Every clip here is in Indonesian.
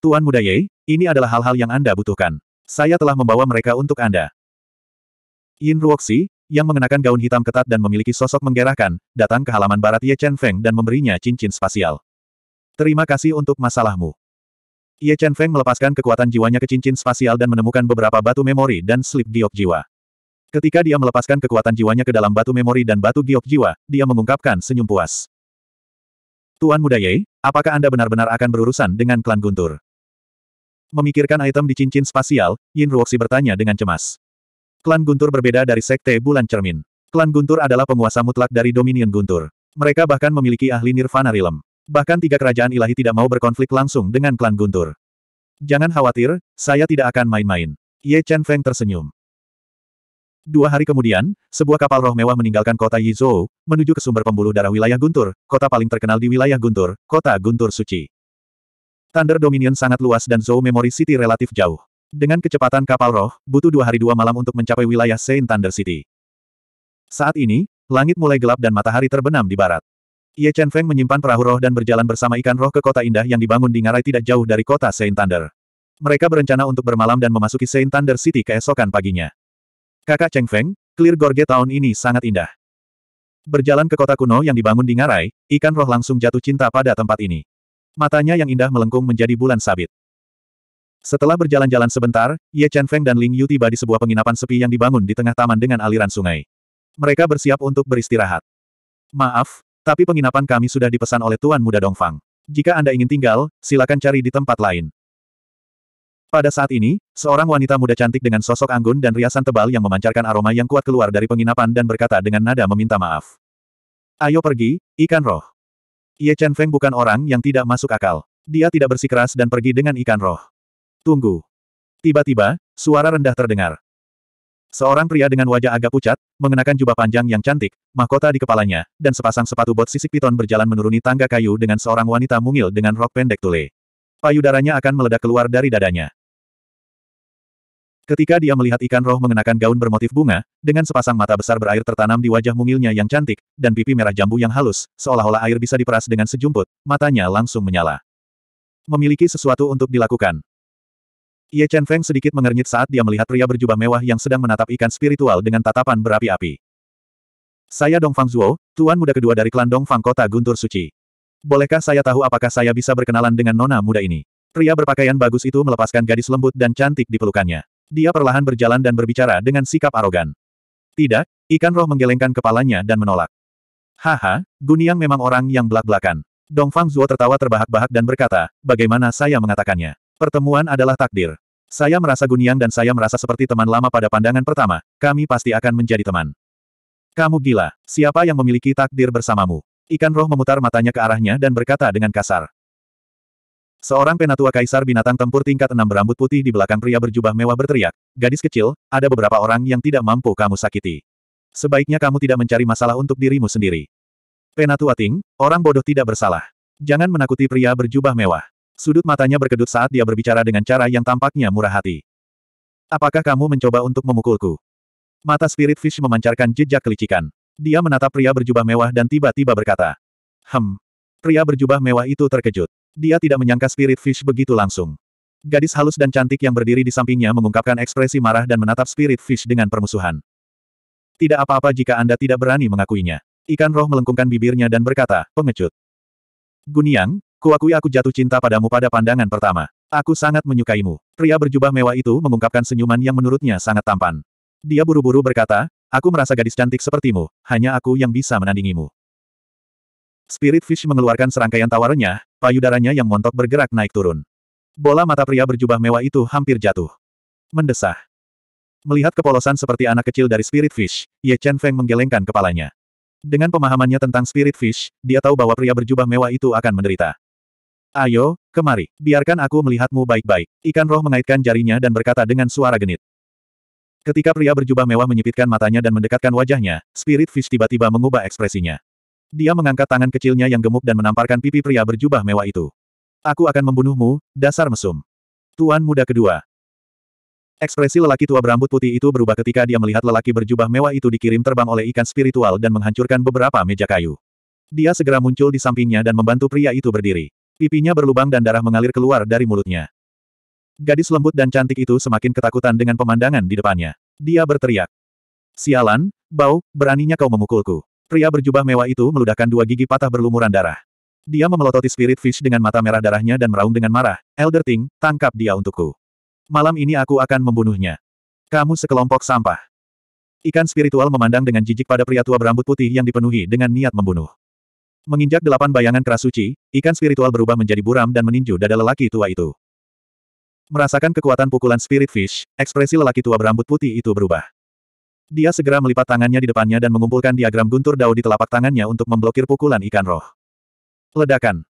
Tuan Muda Ye, ini adalah hal-hal yang Anda butuhkan. Saya telah membawa mereka untuk Anda. Yin Ruoxi, yang mengenakan gaun hitam ketat dan memiliki sosok menggerakkan, datang ke halaman barat Ye Chen Feng dan memberinya cincin spasial. Terima kasih untuk masalahmu. Ye Chen Feng melepaskan kekuatan jiwanya ke cincin spasial dan menemukan beberapa batu memori dan slip giok jiwa. Ketika dia melepaskan kekuatan jiwanya ke dalam batu memori dan batu giok jiwa, dia mengungkapkan senyum puas. Tuan Muda Ye, apakah Anda benar-benar akan berurusan dengan klan Guntur? Memikirkan item di cincin spasial, Yin Ruoxi bertanya dengan cemas. Klan Guntur berbeda dari Sekte Bulan Cermin. Klan Guntur adalah penguasa mutlak dari Dominion Guntur. Mereka bahkan memiliki ahli Nirvana Rilem. Bahkan tiga kerajaan ilahi tidak mau berkonflik langsung dengan Klan Guntur. Jangan khawatir, saya tidak akan main-main. Ye Chen Feng tersenyum. Dua hari kemudian, sebuah kapal roh mewah meninggalkan kota Yizhou, menuju ke sumber pembuluh darah wilayah Guntur, kota paling terkenal di wilayah Guntur, kota Guntur Suci. Thunder Dominion sangat luas dan Zhou Memory City relatif jauh. Dengan kecepatan kapal roh, butuh dua hari dua malam untuk mencapai wilayah Saint Thunder City. Saat ini, langit mulai gelap dan matahari terbenam di barat. Ye Chen Feng menyimpan perahu roh dan berjalan bersama ikan roh ke kota indah yang dibangun di ngarai tidak jauh dari kota Saint Thunder. Mereka berencana untuk bermalam dan memasuki Saint Thunder City keesokan paginya. Kakak Cheng Feng, Clear Gorge tahun ini sangat indah. Berjalan ke kota kuno yang dibangun di Ngarai, ikan roh langsung jatuh cinta pada tempat ini. Matanya yang indah melengkung menjadi bulan sabit. Setelah berjalan-jalan sebentar, Ye Chen Feng dan Ling Yu tiba di sebuah penginapan sepi yang dibangun di tengah taman dengan aliran sungai. Mereka bersiap untuk beristirahat. Maaf, tapi penginapan kami sudah dipesan oleh Tuan Muda Dongfang. Jika Anda ingin tinggal, silakan cari di tempat lain. Pada saat ini, seorang wanita muda cantik dengan sosok anggun dan riasan tebal yang memancarkan aroma yang kuat keluar dari penginapan dan berkata dengan nada meminta maaf. Ayo pergi, ikan roh. Ye Chen Feng bukan orang yang tidak masuk akal. Dia tidak bersikeras dan pergi dengan ikan roh. Tunggu. Tiba-tiba, suara rendah terdengar. Seorang pria dengan wajah agak pucat, mengenakan jubah panjang yang cantik, mahkota di kepalanya, dan sepasang sepatu bot sisik piton berjalan menuruni tangga kayu dengan seorang wanita mungil dengan rok pendek tule. Payudaranya akan meledak keluar dari dadanya. Ketika dia melihat ikan roh mengenakan gaun bermotif bunga, dengan sepasang mata besar berair tertanam di wajah mungilnya yang cantik, dan pipi merah jambu yang halus, seolah-olah air bisa diperas dengan sejumput, matanya langsung menyala. Memiliki sesuatu untuk dilakukan. Ye Chen Feng sedikit mengernyit saat dia melihat pria berjubah mewah yang sedang menatap ikan spiritual dengan tatapan berapi-api. Saya Dongfang Zuo, tuan muda kedua dari klan Fang Kota Guntur Suci. Bolehkah saya tahu apakah saya bisa berkenalan dengan nona muda ini? Pria berpakaian bagus itu melepaskan gadis lembut dan cantik di pelukannya. Dia perlahan berjalan dan berbicara dengan sikap arogan. Tidak, ikan roh menggelengkan kepalanya dan menolak. Haha, Guniang memang orang yang belak-belakan. Dongfang Zuo tertawa terbahak-bahak dan berkata, bagaimana saya mengatakannya? Pertemuan adalah takdir. Saya merasa Guniang dan saya merasa seperti teman lama pada pandangan pertama, kami pasti akan menjadi teman. Kamu gila, siapa yang memiliki takdir bersamamu? Ikan roh memutar matanya ke arahnya dan berkata dengan kasar. Seorang penatua kaisar binatang tempur tingkat enam berambut putih di belakang pria berjubah mewah berteriak, Gadis kecil, ada beberapa orang yang tidak mampu kamu sakiti. Sebaiknya kamu tidak mencari masalah untuk dirimu sendiri. Penatua Ting, orang bodoh tidak bersalah. Jangan menakuti pria berjubah mewah. Sudut matanya berkedut saat dia berbicara dengan cara yang tampaknya murah hati. Apakah kamu mencoba untuk memukulku? Mata Spirit Fish memancarkan jejak kelicikan. Dia menatap pria berjubah mewah dan tiba-tiba berkata, Hem. Pria berjubah mewah itu terkejut. Dia tidak menyangka Spirit Fish begitu langsung. Gadis halus dan cantik yang berdiri di sampingnya mengungkapkan ekspresi marah dan menatap Spirit Fish dengan permusuhan. Tidak apa-apa jika Anda tidak berani mengakuinya. Ikan roh melengkungkan bibirnya dan berkata, pengecut. Guniang, kuakui aku jatuh cinta padamu pada pandangan pertama. Aku sangat menyukaimu. Pria berjubah mewah itu mengungkapkan senyuman yang menurutnya sangat tampan. Dia buru-buru berkata, aku merasa gadis cantik sepertimu, hanya aku yang bisa menandingimu. Spirit Fish mengeluarkan serangkaian tawarannya, payudaranya yang montok bergerak naik turun. Bola mata pria berjubah mewah itu hampir jatuh. Mendesah. Melihat kepolosan seperti anak kecil dari Spirit Fish, Ye Chen Feng menggelengkan kepalanya. Dengan pemahamannya tentang Spirit Fish, dia tahu bahwa pria berjubah mewah itu akan menderita. Ayo, kemari, biarkan aku melihatmu baik-baik. Ikan roh mengaitkan jarinya dan berkata dengan suara genit. Ketika pria berjubah mewah menyipitkan matanya dan mendekatkan wajahnya, Spirit Fish tiba-tiba mengubah ekspresinya. Dia mengangkat tangan kecilnya yang gemuk dan menamparkan pipi pria berjubah mewah itu. Aku akan membunuhmu, dasar mesum. Tuan muda kedua. Ekspresi lelaki tua berambut putih itu berubah ketika dia melihat lelaki berjubah mewah itu dikirim terbang oleh ikan spiritual dan menghancurkan beberapa meja kayu. Dia segera muncul di sampingnya dan membantu pria itu berdiri. Pipinya berlubang dan darah mengalir keluar dari mulutnya. Gadis lembut dan cantik itu semakin ketakutan dengan pemandangan di depannya. Dia berteriak. Sialan, Bau, beraninya kau memukulku. Pria berjubah mewah itu meludahkan dua gigi patah berlumuran darah. Dia memelototi Spirit Fish dengan mata merah darahnya dan meraung dengan marah, Elder Ting, tangkap dia untukku. Malam ini aku akan membunuhnya. Kamu sekelompok sampah. Ikan spiritual memandang dengan jijik pada pria tua berambut putih yang dipenuhi dengan niat membunuh. Menginjak delapan bayangan keras suci, ikan spiritual berubah menjadi buram dan meninju dada lelaki tua itu. Merasakan kekuatan pukulan Spirit Fish, ekspresi lelaki tua berambut putih itu berubah. Dia segera melipat tangannya di depannya dan mengumpulkan diagram guntur dao di telapak tangannya untuk memblokir pukulan ikan roh. Ledakan.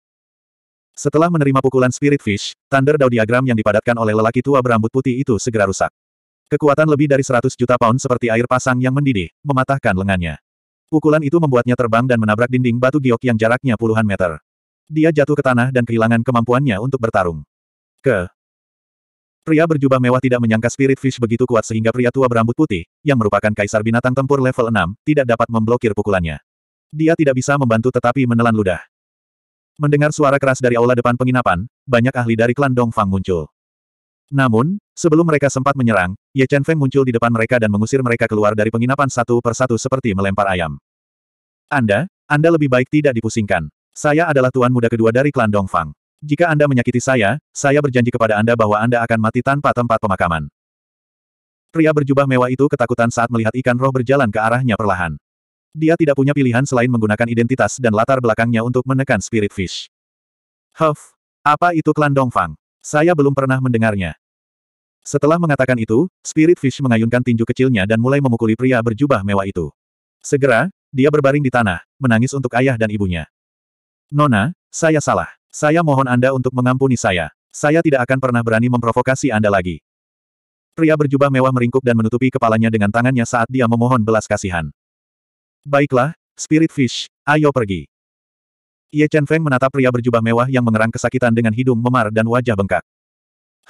Setelah menerima pukulan Spirit Fish, Thunder Dao diagram yang dipadatkan oleh lelaki tua berambut putih itu segera rusak. Kekuatan lebih dari 100 juta pound seperti air pasang yang mendidih, mematahkan lengannya. Pukulan itu membuatnya terbang dan menabrak dinding batu giok yang jaraknya puluhan meter. Dia jatuh ke tanah dan kehilangan kemampuannya untuk bertarung. Ke, Pria berjubah mewah tidak menyangka Spirit Fish begitu kuat sehingga pria tua berambut putih, yang merupakan kaisar binatang tempur level 6, tidak dapat memblokir pukulannya. Dia tidak bisa membantu tetapi menelan ludah. Mendengar suara keras dari aula depan penginapan, banyak ahli dari klan Fang muncul. Namun, sebelum mereka sempat menyerang, Ye Chen Feng muncul di depan mereka dan mengusir mereka keluar dari penginapan satu persatu seperti melempar ayam. Anda, Anda lebih baik tidak dipusingkan. Saya adalah tuan muda kedua dari klan Fang. Jika Anda menyakiti saya, saya berjanji kepada Anda bahwa Anda akan mati tanpa tempat pemakaman. Pria berjubah mewah itu ketakutan saat melihat ikan roh berjalan ke arahnya perlahan. Dia tidak punya pilihan selain menggunakan identitas dan latar belakangnya untuk menekan Spirit Fish. Huff, apa itu klan Dongfang? Saya belum pernah mendengarnya. Setelah mengatakan itu, Spirit Fish mengayunkan tinju kecilnya dan mulai memukuli pria berjubah mewah itu. Segera, dia berbaring di tanah, menangis untuk ayah dan ibunya. Nona, saya salah. Saya mohon Anda untuk mengampuni saya. Saya tidak akan pernah berani memprovokasi Anda lagi. Pria berjubah mewah meringkuk dan menutupi kepalanya dengan tangannya saat dia memohon belas kasihan. Baiklah, Spirit Fish, ayo pergi. Ye Chen Feng menatap pria berjubah mewah yang mengerang kesakitan dengan hidung memar dan wajah bengkak.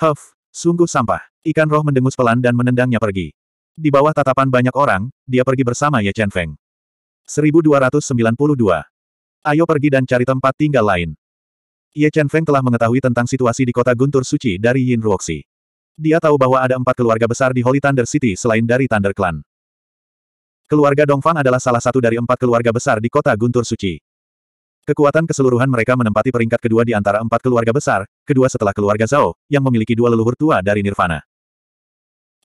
Huff, sungguh sampah. Ikan roh mendengus pelan dan menendangnya pergi. Di bawah tatapan banyak orang, dia pergi bersama Ye Chen Feng. 1292. Ayo pergi dan cari tempat tinggal lain. Ye Chen Feng telah mengetahui tentang situasi di kota Guntur Suci dari Yin Ruoxi. Dia tahu bahwa ada empat keluarga besar di Holy Thunder City selain dari Thunder Clan. Keluarga Dongfang adalah salah satu dari empat keluarga besar di kota Guntur Suci. Kekuatan keseluruhan mereka menempati peringkat kedua di antara empat keluarga besar, kedua setelah keluarga Zhao, yang memiliki dua leluhur tua dari Nirvana.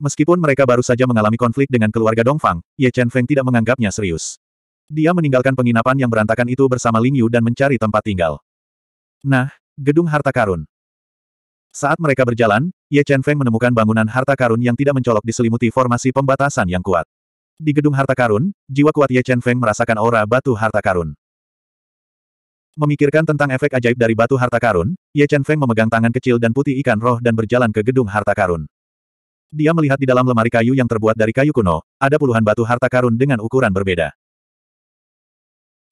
Meskipun mereka baru saja mengalami konflik dengan keluarga Dongfang, Ye Chen Feng tidak menganggapnya serius. Dia meninggalkan penginapan yang berantakan itu bersama Ling Yu dan mencari tempat tinggal. Nah, gedung harta karun. Saat mereka berjalan, Ye Chen Feng menemukan bangunan harta karun yang tidak mencolok diselimuti formasi pembatasan yang kuat. Di gedung harta karun, jiwa kuat Ye Chen Feng merasakan aura batu harta karun. Memikirkan tentang efek ajaib dari batu harta karun, Ye Chen Feng memegang tangan kecil dan putih ikan roh dan berjalan ke gedung harta karun. Dia melihat di dalam lemari kayu yang terbuat dari kayu kuno, ada puluhan batu harta karun dengan ukuran berbeda.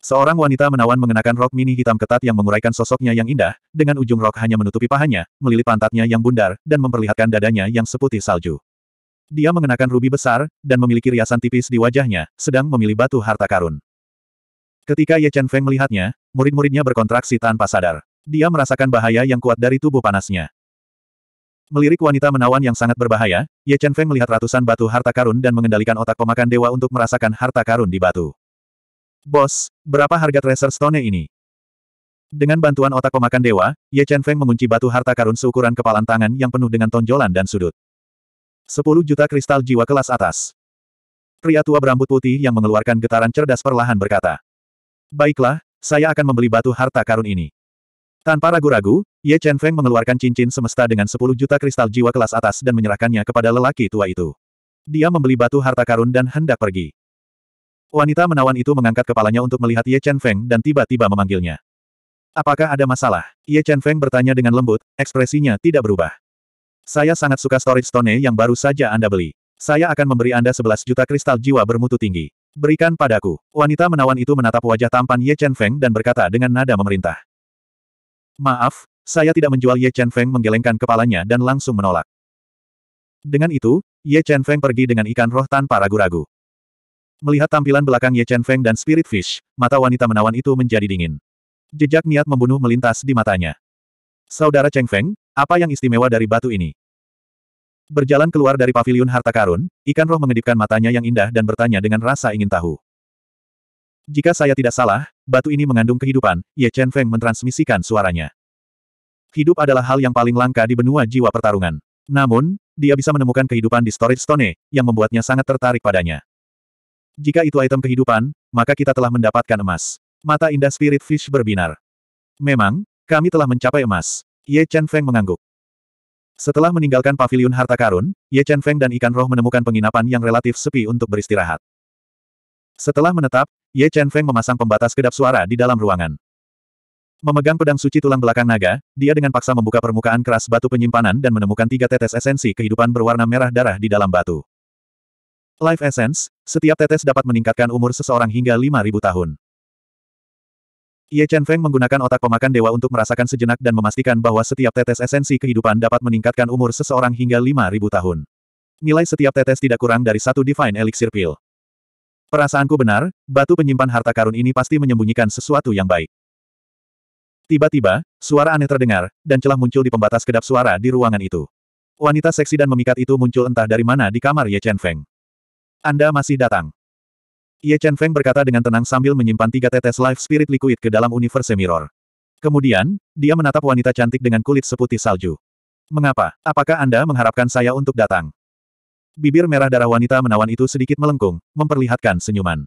Seorang wanita menawan mengenakan rok mini hitam ketat yang menguraikan sosoknya yang indah, dengan ujung rok hanya menutupi pahanya, melilit pantatnya yang bundar, dan memperlihatkan dadanya yang seputih salju. Dia mengenakan rubi besar, dan memiliki riasan tipis di wajahnya, sedang memilih batu harta karun. Ketika Ye Chen Feng melihatnya, murid-muridnya berkontraksi tanpa sadar. Dia merasakan bahaya yang kuat dari tubuh panasnya. Melirik wanita menawan yang sangat berbahaya, Ye Chen Feng melihat ratusan batu harta karun dan mengendalikan otak pemakan dewa untuk merasakan harta karun di batu. Bos, berapa harga Tracer Stone ini? Dengan bantuan otak pemakan dewa, Ye Chen Feng mengunci batu harta karun seukuran kepalan tangan yang penuh dengan tonjolan dan sudut. 10 juta kristal jiwa kelas atas. Pria tua berambut putih yang mengeluarkan getaran cerdas perlahan berkata. Baiklah, saya akan membeli batu harta karun ini. Tanpa ragu-ragu, Ye Chen Feng mengeluarkan cincin semesta dengan 10 juta kristal jiwa kelas atas dan menyerahkannya kepada lelaki tua itu. Dia membeli batu harta karun dan hendak pergi. Wanita menawan itu mengangkat kepalanya untuk melihat Ye Chen Feng dan tiba-tiba memanggilnya. Apakah ada masalah? Ye Chen Feng bertanya dengan lembut, ekspresinya tidak berubah. Saya sangat suka storage stone yang baru saja Anda beli. Saya akan memberi Anda 11 juta kristal jiwa bermutu tinggi. Berikan padaku. Wanita menawan itu menatap wajah tampan Ye Chen Feng dan berkata dengan nada memerintah. Maaf, saya tidak menjual Ye Chen Feng menggelengkan kepalanya dan langsung menolak. Dengan itu, Ye Chen Feng pergi dengan ikan roh tanpa ragu-ragu. Melihat tampilan belakang Ye Chen Feng dan Spirit Fish, mata wanita menawan itu menjadi dingin. Jejak niat membunuh melintas di matanya. Saudara Cheng Feng, apa yang istimewa dari batu ini? Berjalan keluar dari paviliun harta karun, ikan roh mengedipkan matanya yang indah dan bertanya dengan rasa ingin tahu. Jika saya tidak salah, batu ini mengandung kehidupan, Ye Chen Feng mentransmisikan suaranya. Hidup adalah hal yang paling langka di benua jiwa pertarungan. Namun, dia bisa menemukan kehidupan di Storage Stone, yang membuatnya sangat tertarik padanya. Jika itu item kehidupan, maka kita telah mendapatkan emas. Mata indah Spirit Fish berbinar. Memang, kami telah mencapai emas. Ye Chen Feng mengangguk. Setelah meninggalkan paviliun harta karun, Ye Chen Feng dan ikan roh menemukan penginapan yang relatif sepi untuk beristirahat. Setelah menetap, Ye Chen Feng memasang pembatas kedap suara di dalam ruangan. Memegang pedang suci tulang belakang naga, dia dengan paksa membuka permukaan keras batu penyimpanan dan menemukan tiga tetes esensi kehidupan berwarna merah darah di dalam batu. Life Essence, setiap tetes dapat meningkatkan umur seseorang hingga 5.000 tahun. Ye Chen Feng menggunakan otak pemakan dewa untuk merasakan sejenak dan memastikan bahwa setiap tetes esensi kehidupan dapat meningkatkan umur seseorang hingga 5.000 tahun. Nilai setiap tetes tidak kurang dari satu Divine Elixir Pill. Perasaanku benar, batu penyimpan harta karun ini pasti menyembunyikan sesuatu yang baik. Tiba-tiba, suara aneh terdengar, dan celah muncul di pembatas kedap suara di ruangan itu. Wanita seksi dan memikat itu muncul entah dari mana di kamar Ye Chen Feng. Anda masih datang. Ye Chen Feng berkata dengan tenang sambil menyimpan tiga tetes life spirit liquid ke dalam universe mirror. Kemudian, dia menatap wanita cantik dengan kulit seputih salju. Mengapa? Apakah Anda mengharapkan saya untuk datang? Bibir merah darah wanita menawan itu sedikit melengkung, memperlihatkan senyuman.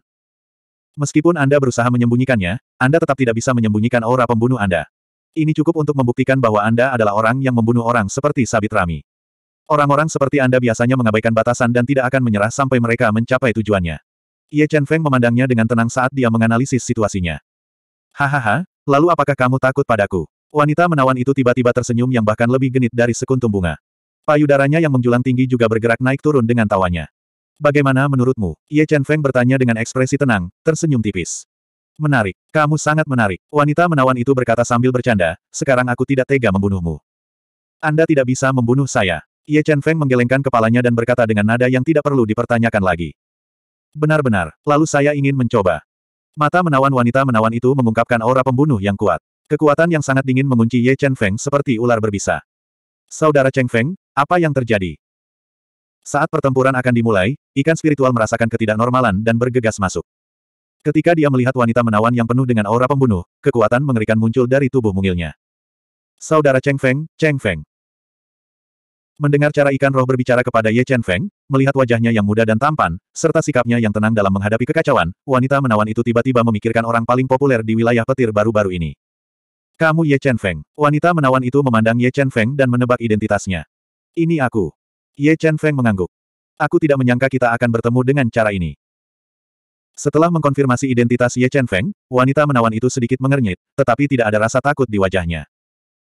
Meskipun Anda berusaha menyembunyikannya, Anda tetap tidak bisa menyembunyikan aura pembunuh Anda. Ini cukup untuk membuktikan bahwa Anda adalah orang yang membunuh orang seperti Sabit Rami. Orang-orang seperti Anda biasanya mengabaikan batasan dan tidak akan menyerah sampai mereka mencapai tujuannya. Ye Chen Feng memandangnya dengan tenang saat dia menganalisis situasinya. Hahaha, lalu apakah kamu takut padaku? Wanita menawan itu tiba-tiba tersenyum yang bahkan lebih genit dari sekuntum bunga. Payudaranya yang menjulang tinggi juga bergerak naik turun dengan tawanya. Bagaimana menurutmu? Ye Chen Feng bertanya dengan ekspresi tenang, tersenyum tipis. Menarik, kamu sangat menarik. Wanita menawan itu berkata sambil bercanda, sekarang aku tidak tega membunuhmu. Anda tidak bisa membunuh saya. Ye Chen Feng menggelengkan kepalanya dan berkata dengan nada yang tidak perlu dipertanyakan lagi. Benar-benar, lalu saya ingin mencoba. Mata menawan wanita menawan itu mengungkapkan aura pembunuh yang kuat. Kekuatan yang sangat dingin mengunci Ye Chen Feng seperti ular berbisa. Saudara Cheng Feng, apa yang terjadi? Saat pertempuran akan dimulai, ikan spiritual merasakan ketidaknormalan dan bergegas masuk. Ketika dia melihat wanita menawan yang penuh dengan aura pembunuh, kekuatan mengerikan muncul dari tubuh mungilnya. Saudara Cheng Feng, Cheng Feng. Mendengar cara ikan roh berbicara kepada Ye Chen Feng, melihat wajahnya yang muda dan tampan, serta sikapnya yang tenang dalam menghadapi kekacauan, wanita menawan itu tiba-tiba memikirkan orang paling populer di wilayah petir baru-baru ini. Kamu Ye Chen Feng. Wanita menawan itu memandang Ye Chen Feng dan menebak identitasnya. Ini aku. Ye Chen Feng mengangguk. Aku tidak menyangka kita akan bertemu dengan cara ini. Setelah mengkonfirmasi identitas Ye Chen Feng, wanita menawan itu sedikit mengernyit, tetapi tidak ada rasa takut di wajahnya.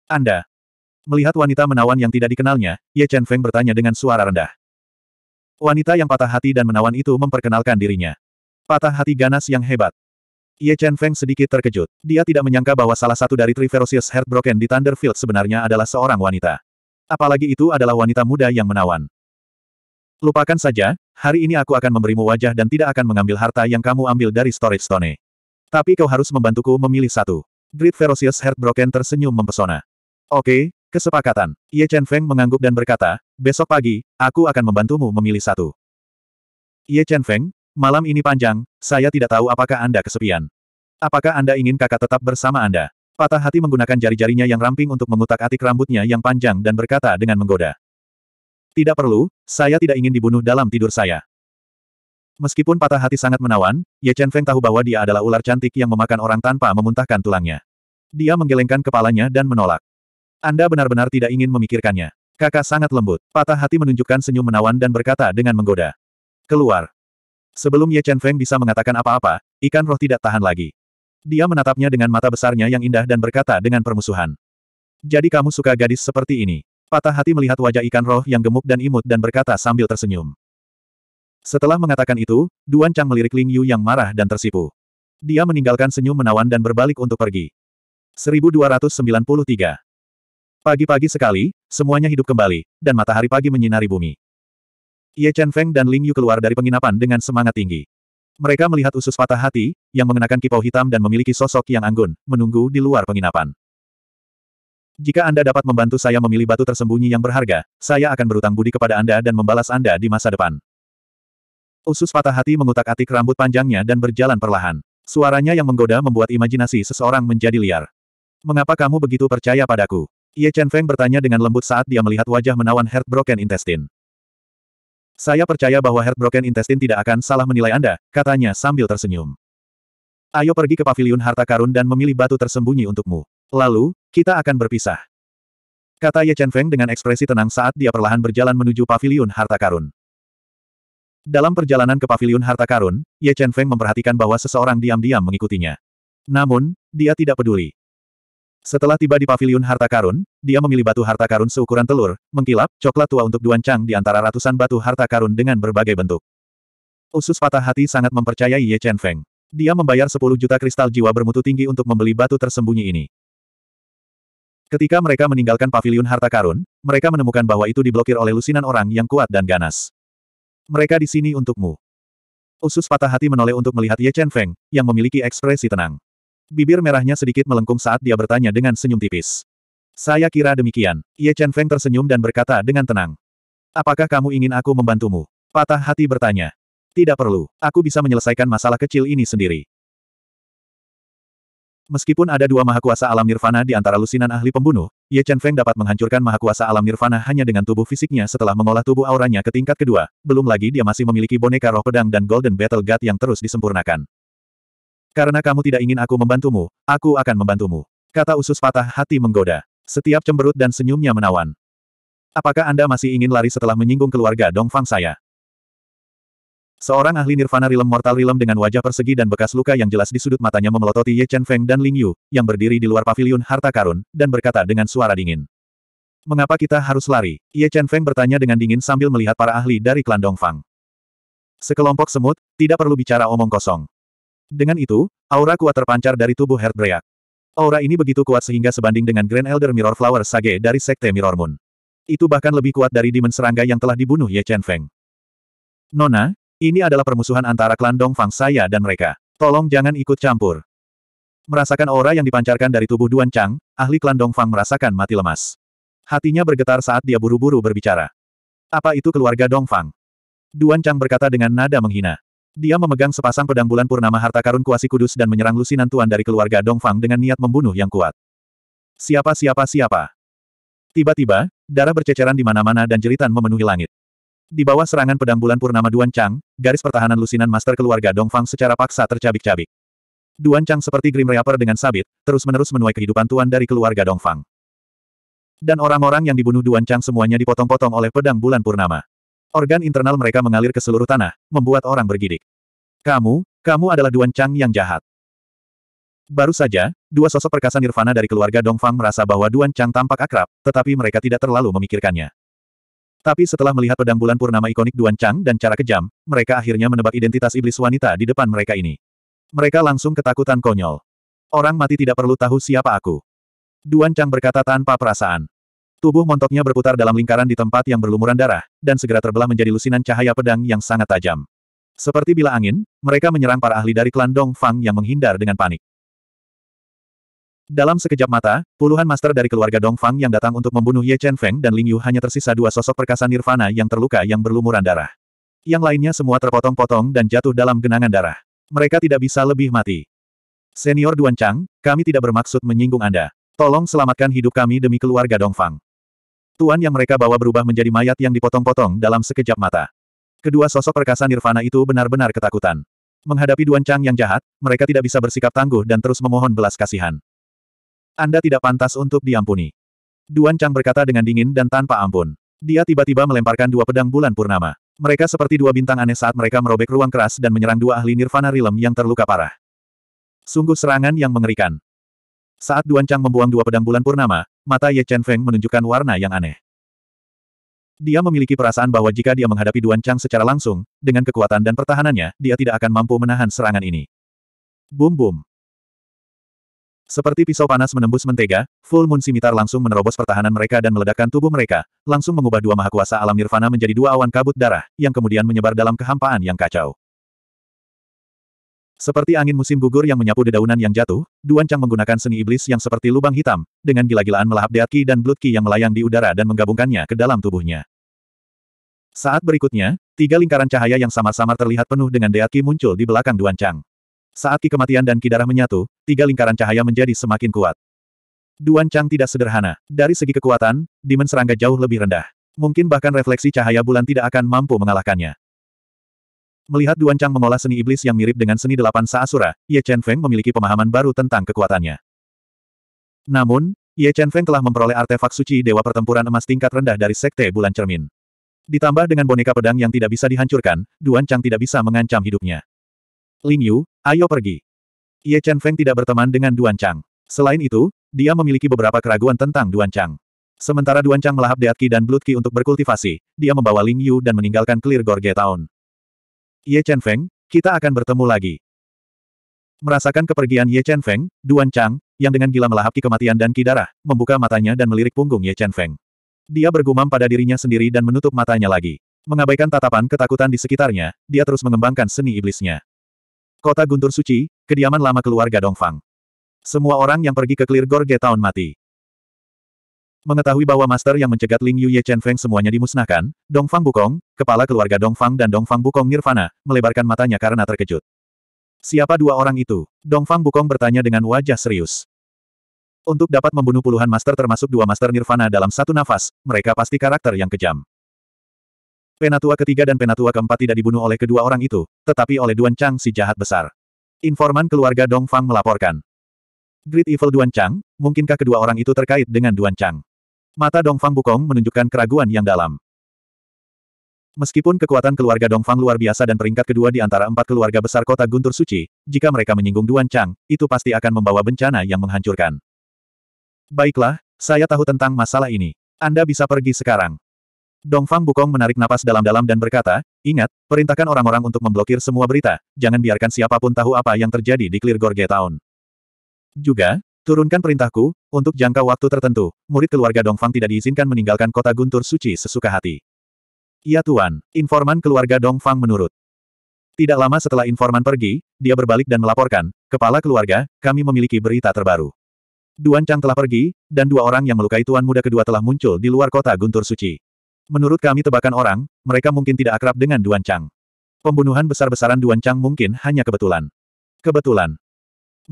Anda, Melihat wanita menawan yang tidak dikenalnya, Ye Chen Feng bertanya dengan suara rendah. Wanita yang patah hati dan menawan itu memperkenalkan dirinya. Patah hati ganas yang hebat. Ye Chen Feng sedikit terkejut. Dia tidak menyangka bahwa salah satu dari Triferosius Heartbroken di Thunderfield sebenarnya adalah seorang wanita. Apalagi itu adalah wanita muda yang menawan. Lupakan saja, hari ini aku akan memberimu wajah dan tidak akan mengambil harta yang kamu ambil dari Storage Stone. Tapi kau harus membantuku memilih satu. Great Ferocious Heartbroken tersenyum mempesona. Oke, Kesepakatan. Ye Chen Feng mengangguk dan berkata, besok pagi, aku akan membantumu memilih satu. Ye Chen Feng, malam ini panjang, saya tidak tahu apakah Anda kesepian. Apakah Anda ingin kakak tetap bersama Anda? Patah hati menggunakan jari-jarinya yang ramping untuk mengutak-atik rambutnya yang panjang dan berkata dengan menggoda. Tidak perlu, saya tidak ingin dibunuh dalam tidur saya. Meskipun patah hati sangat menawan, Ye Chen Feng tahu bahwa dia adalah ular cantik yang memakan orang tanpa memuntahkan tulangnya. Dia menggelengkan kepalanya dan menolak. Anda benar-benar tidak ingin memikirkannya. Kakak sangat lembut. Patah hati menunjukkan senyum menawan dan berkata dengan menggoda. Keluar. Sebelum Ye Chen Feng bisa mengatakan apa-apa, ikan roh tidak tahan lagi. Dia menatapnya dengan mata besarnya yang indah dan berkata dengan permusuhan. Jadi kamu suka gadis seperti ini. Patah hati melihat wajah ikan roh yang gemuk dan imut dan berkata sambil tersenyum. Setelah mengatakan itu, Duan Chang melirik Ling Yu yang marah dan tersipu. Dia meninggalkan senyum menawan dan berbalik untuk pergi. 1293 Pagi-pagi sekali, semuanya hidup kembali, dan matahari pagi menyinari bumi. Ye Chen Feng dan Ling Yu keluar dari penginapan dengan semangat tinggi. Mereka melihat usus patah hati, yang mengenakan kipau hitam dan memiliki sosok yang anggun, menunggu di luar penginapan. Jika Anda dapat membantu saya memilih batu tersembunyi yang berharga, saya akan berutang budi kepada Anda dan membalas Anda di masa depan. Usus patah hati mengutak-atik rambut panjangnya dan berjalan perlahan. Suaranya yang menggoda membuat imajinasi seseorang menjadi liar. Mengapa kamu begitu percaya padaku? Ye Chen Feng bertanya dengan lembut saat dia melihat wajah menawan Heartbroken Intestine. Saya percaya bahwa Heartbroken Intestine tidak akan salah menilai Anda, katanya sambil tersenyum. Ayo pergi ke paviliun harta karun dan memilih batu tersembunyi untukmu. Lalu, kita akan berpisah. Kata Ye Chen Feng dengan ekspresi tenang saat dia perlahan berjalan menuju paviliun harta karun. Dalam perjalanan ke paviliun harta karun, Ye Chen Feng memperhatikan bahwa seseorang diam-diam mengikutinya. Namun, dia tidak peduli. Setelah tiba di paviliun harta karun, dia memilih batu harta karun seukuran telur, mengkilap, coklat tua untuk Duan Chang di antara ratusan batu harta karun dengan berbagai bentuk. Usus patah hati sangat mempercayai Ye Chen Feng. Dia membayar 10 juta kristal jiwa bermutu tinggi untuk membeli batu tersembunyi ini. Ketika mereka meninggalkan paviliun harta karun, mereka menemukan bahwa itu diblokir oleh lusinan orang yang kuat dan ganas. Mereka di sini untukmu. Usus patah hati menoleh untuk melihat Ye Chen Feng, yang memiliki ekspresi tenang. Bibir merahnya sedikit melengkung saat dia bertanya dengan senyum tipis. Saya kira demikian. Ye Chen Feng tersenyum dan berkata dengan tenang. Apakah kamu ingin aku membantumu? Patah hati bertanya. Tidak perlu, aku bisa menyelesaikan masalah kecil ini sendiri. Meskipun ada dua mahakuasa alam nirvana di antara lusinan ahli pembunuh, Ye Chen Feng dapat menghancurkan mahakuasa alam nirvana hanya dengan tubuh fisiknya setelah mengolah tubuh auranya ke tingkat kedua, belum lagi dia masih memiliki boneka roh pedang dan Golden Battle God yang terus disempurnakan. Karena kamu tidak ingin aku membantumu, aku akan membantumu. Kata usus patah hati menggoda. Setiap cemberut dan senyumnya menawan. Apakah Anda masih ingin lari setelah menyinggung keluarga Dongfang saya? Seorang ahli nirvana rilem mortal rilem dengan wajah persegi dan bekas luka yang jelas di sudut matanya memelototi Ye Chen Feng dan Ling Yu, yang berdiri di luar pavilion harta karun, dan berkata dengan suara dingin. Mengapa kita harus lari? Ye Chen Feng bertanya dengan dingin sambil melihat para ahli dari klan Dongfang. Sekelompok semut, tidak perlu bicara omong kosong. Dengan itu, aura kuat terpancar dari tubuh Heartbreak. Aura ini begitu kuat sehingga sebanding dengan Grand Elder Mirror Flower Sage dari Sekte Mirror Moon. Itu bahkan lebih kuat dari Demon Serangga yang telah dibunuh Ye Chen Feng. Nona, ini adalah permusuhan antara klan Dongfang saya dan mereka. Tolong jangan ikut campur. Merasakan aura yang dipancarkan dari tubuh Duan Chang, ahli klan Dongfang merasakan mati lemas. Hatinya bergetar saat dia buru-buru berbicara. Apa itu keluarga Dongfang? Duan Chang berkata dengan nada menghina. Dia memegang sepasang pedang bulan purnama harta karun kuasi kudus dan menyerang lusinan tuan dari keluarga Dongfang dengan niat membunuh yang kuat. Siapa siapa siapa? Tiba-tiba, darah berceceran di mana-mana dan jeritan memenuhi langit. Di bawah serangan pedang bulan purnama Duan Chang, garis pertahanan lusinan master keluarga Dongfang secara paksa tercabik-cabik. Duan Chang seperti Grim Reaper dengan sabit, terus-menerus menuai kehidupan tuan dari keluarga Dongfang. Dan orang-orang yang dibunuh Duan Chang semuanya dipotong-potong oleh pedang bulan purnama. Organ internal mereka mengalir ke seluruh tanah, membuat orang bergidik. Kamu, kamu adalah Duan Chang yang jahat. Baru saja, dua sosok perkasa nirvana dari keluarga Dongfang merasa bahwa Duan Chang tampak akrab, tetapi mereka tidak terlalu memikirkannya. Tapi setelah melihat pedang bulan purnama ikonik Duan Chang dan cara kejam, mereka akhirnya menebak identitas iblis wanita di depan mereka ini. Mereka langsung ketakutan konyol. Orang mati tidak perlu tahu siapa aku. Duan Chang berkata tanpa perasaan. Tubuh montoknya berputar dalam lingkaran di tempat yang berlumuran darah, dan segera terbelah menjadi lusinan cahaya pedang yang sangat tajam. Seperti bila angin, mereka menyerang para ahli dari klan Dong Fang yang menghindar dengan panik. Dalam sekejap mata, puluhan master dari keluarga Dong Fang yang datang untuk membunuh Ye Chen Feng dan Ling Yu hanya tersisa dua sosok perkasa nirvana yang terluka yang berlumuran darah. Yang lainnya semua terpotong-potong dan jatuh dalam genangan darah. Mereka tidak bisa lebih mati. Senior Duan Chang, kami tidak bermaksud menyinggung Anda. Tolong selamatkan hidup kami demi keluarga Dong Fang. Tuan yang mereka bawa berubah menjadi mayat yang dipotong-potong dalam sekejap mata. Kedua sosok perkasa nirvana itu benar-benar ketakutan. Menghadapi Duan Chang yang jahat, mereka tidak bisa bersikap tangguh dan terus memohon belas kasihan. Anda tidak pantas untuk diampuni. Duan Chang berkata dengan dingin dan tanpa ampun. Dia tiba-tiba melemparkan dua pedang bulan purnama. Mereka seperti dua bintang aneh saat mereka merobek ruang keras dan menyerang dua ahli Nirvana Rilem yang terluka parah. Sungguh serangan yang mengerikan. Saat Duan Chang membuang dua pedang bulan purnama, mata Ye Chen Feng menunjukkan warna yang aneh. Dia memiliki perasaan bahwa jika dia menghadapi Duan Chang secara langsung, dengan kekuatan dan pertahanannya, dia tidak akan mampu menahan serangan ini. Bum bum. Seperti pisau panas menembus mentega, Full Moon Simitar langsung menerobos pertahanan mereka dan meledakkan tubuh mereka, langsung mengubah dua maha kuasa alam nirvana menjadi dua awan kabut darah, yang kemudian menyebar dalam kehampaan yang kacau. Seperti angin musim gugur yang menyapu dedaunan yang jatuh, Duan Chang menggunakan seni iblis yang seperti lubang hitam, dengan gila-gilaan melahap Deat ki dan Blood ki yang melayang di udara dan menggabungkannya ke dalam tubuhnya. Saat berikutnya, tiga lingkaran cahaya yang samar-samar terlihat penuh dengan Deat ki muncul di belakang Duan Chang. Saat Ki kematian dan Ki darah menyatu, tiga lingkaran cahaya menjadi semakin kuat. Duan Chang tidak sederhana. Dari segi kekuatan, dimen Serangga jauh lebih rendah. Mungkin bahkan refleksi cahaya bulan tidak akan mampu mengalahkannya. Melihat Duan Chang mengolah seni iblis yang mirip dengan seni delapan Saasura, Ye Chen Feng memiliki pemahaman baru tentang kekuatannya. Namun, Ye Chen Feng telah memperoleh artefak suci Dewa Pertempuran Emas tingkat rendah dari Sekte Bulan Cermin. Ditambah dengan boneka pedang yang tidak bisa dihancurkan, Duan Chang tidak bisa mengancam hidupnya. Ling Yu, ayo pergi. Ye Chen Feng tidak berteman dengan Duan Chang. Selain itu, dia memiliki beberapa keraguan tentang Duan Chang. Sementara Duan Chang melahap Deatki dan Bloodki untuk berkultivasi, dia membawa Ling Yu dan meninggalkan Clear Gorge Town. Ye Chen Feng, kita akan bertemu lagi. Merasakan kepergian Ye Chen Feng, Duan Chang, yang dengan gila melahap ki kematian dan ki darah, membuka matanya dan melirik punggung Ye Chen Feng. Dia bergumam pada dirinya sendiri dan menutup matanya lagi. Mengabaikan tatapan ketakutan di sekitarnya, dia terus mengembangkan seni iblisnya. Kota Guntur Suci, kediaman lama keluarga Dongfang. Semua orang yang pergi ke Clear Gorge tahun mati. Mengetahui bahwa Master yang mencegat Ling Ye Chen Feng semuanya dimusnahkan, Dong Fang Bukong, kepala keluarga Dong Fang dan Dong Fang Bukong Nirvana, melebarkan matanya karena terkejut. Siapa dua orang itu? Dong Fang Bukong bertanya dengan wajah serius. Untuk dapat membunuh puluhan master termasuk dua master Nirvana dalam satu nafas, mereka pasti karakter yang kejam. Penatua ketiga dan penatua keempat tidak dibunuh oleh kedua orang itu, tetapi oleh Duan Chang si jahat besar. Informan keluarga Dong Fang melaporkan. Great Evil Duan Chang, mungkinkah kedua orang itu terkait dengan Duan Chang? Mata Dongfang Bukong menunjukkan keraguan yang dalam. Meskipun kekuatan keluarga Dongfang luar biasa dan peringkat kedua di antara empat keluarga besar kota Guntur Suci, jika mereka menyinggung Duan Chang, itu pasti akan membawa bencana yang menghancurkan. Baiklah, saya tahu tentang masalah ini. Anda bisa pergi sekarang. Dongfang Bukong menarik napas dalam-dalam dan berkata, ingat, perintahkan orang-orang untuk memblokir semua berita, jangan biarkan siapapun tahu apa yang terjadi di Clear Gorge Town. Juga, Turunkan perintahku, untuk jangka waktu tertentu, murid keluarga Dongfang tidak diizinkan meninggalkan kota Guntur Suci sesuka hati. Iya Tuan, informan keluarga Dongfang menurut. Tidak lama setelah informan pergi, dia berbalik dan melaporkan, Kepala keluarga, kami memiliki berita terbaru. Duan Chang telah pergi, dan dua orang yang melukai Tuan Muda kedua telah muncul di luar kota Guntur Suci. Menurut kami tebakan orang, mereka mungkin tidak akrab dengan Duan Chang. Pembunuhan besar-besaran Duan Chang mungkin hanya kebetulan. Kebetulan,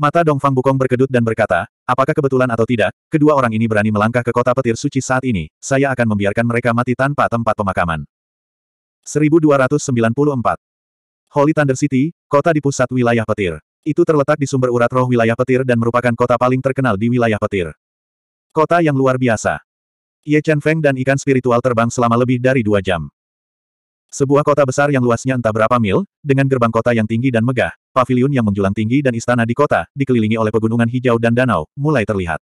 Mata Dongfang Bukong berkedut dan berkata, apakah kebetulan atau tidak, kedua orang ini berani melangkah ke kota petir suci saat ini, saya akan membiarkan mereka mati tanpa tempat pemakaman. 1294 Holy Thunder City, kota di pusat wilayah petir. Itu terletak di sumber urat roh wilayah petir dan merupakan kota paling terkenal di wilayah petir. Kota yang luar biasa. Ye Chen Feng dan ikan spiritual terbang selama lebih dari dua jam. Sebuah kota besar yang luasnya entah berapa mil, dengan gerbang kota yang tinggi dan megah, paviliun yang menjulang tinggi dan istana di kota, dikelilingi oleh pegunungan hijau dan danau, mulai terlihat.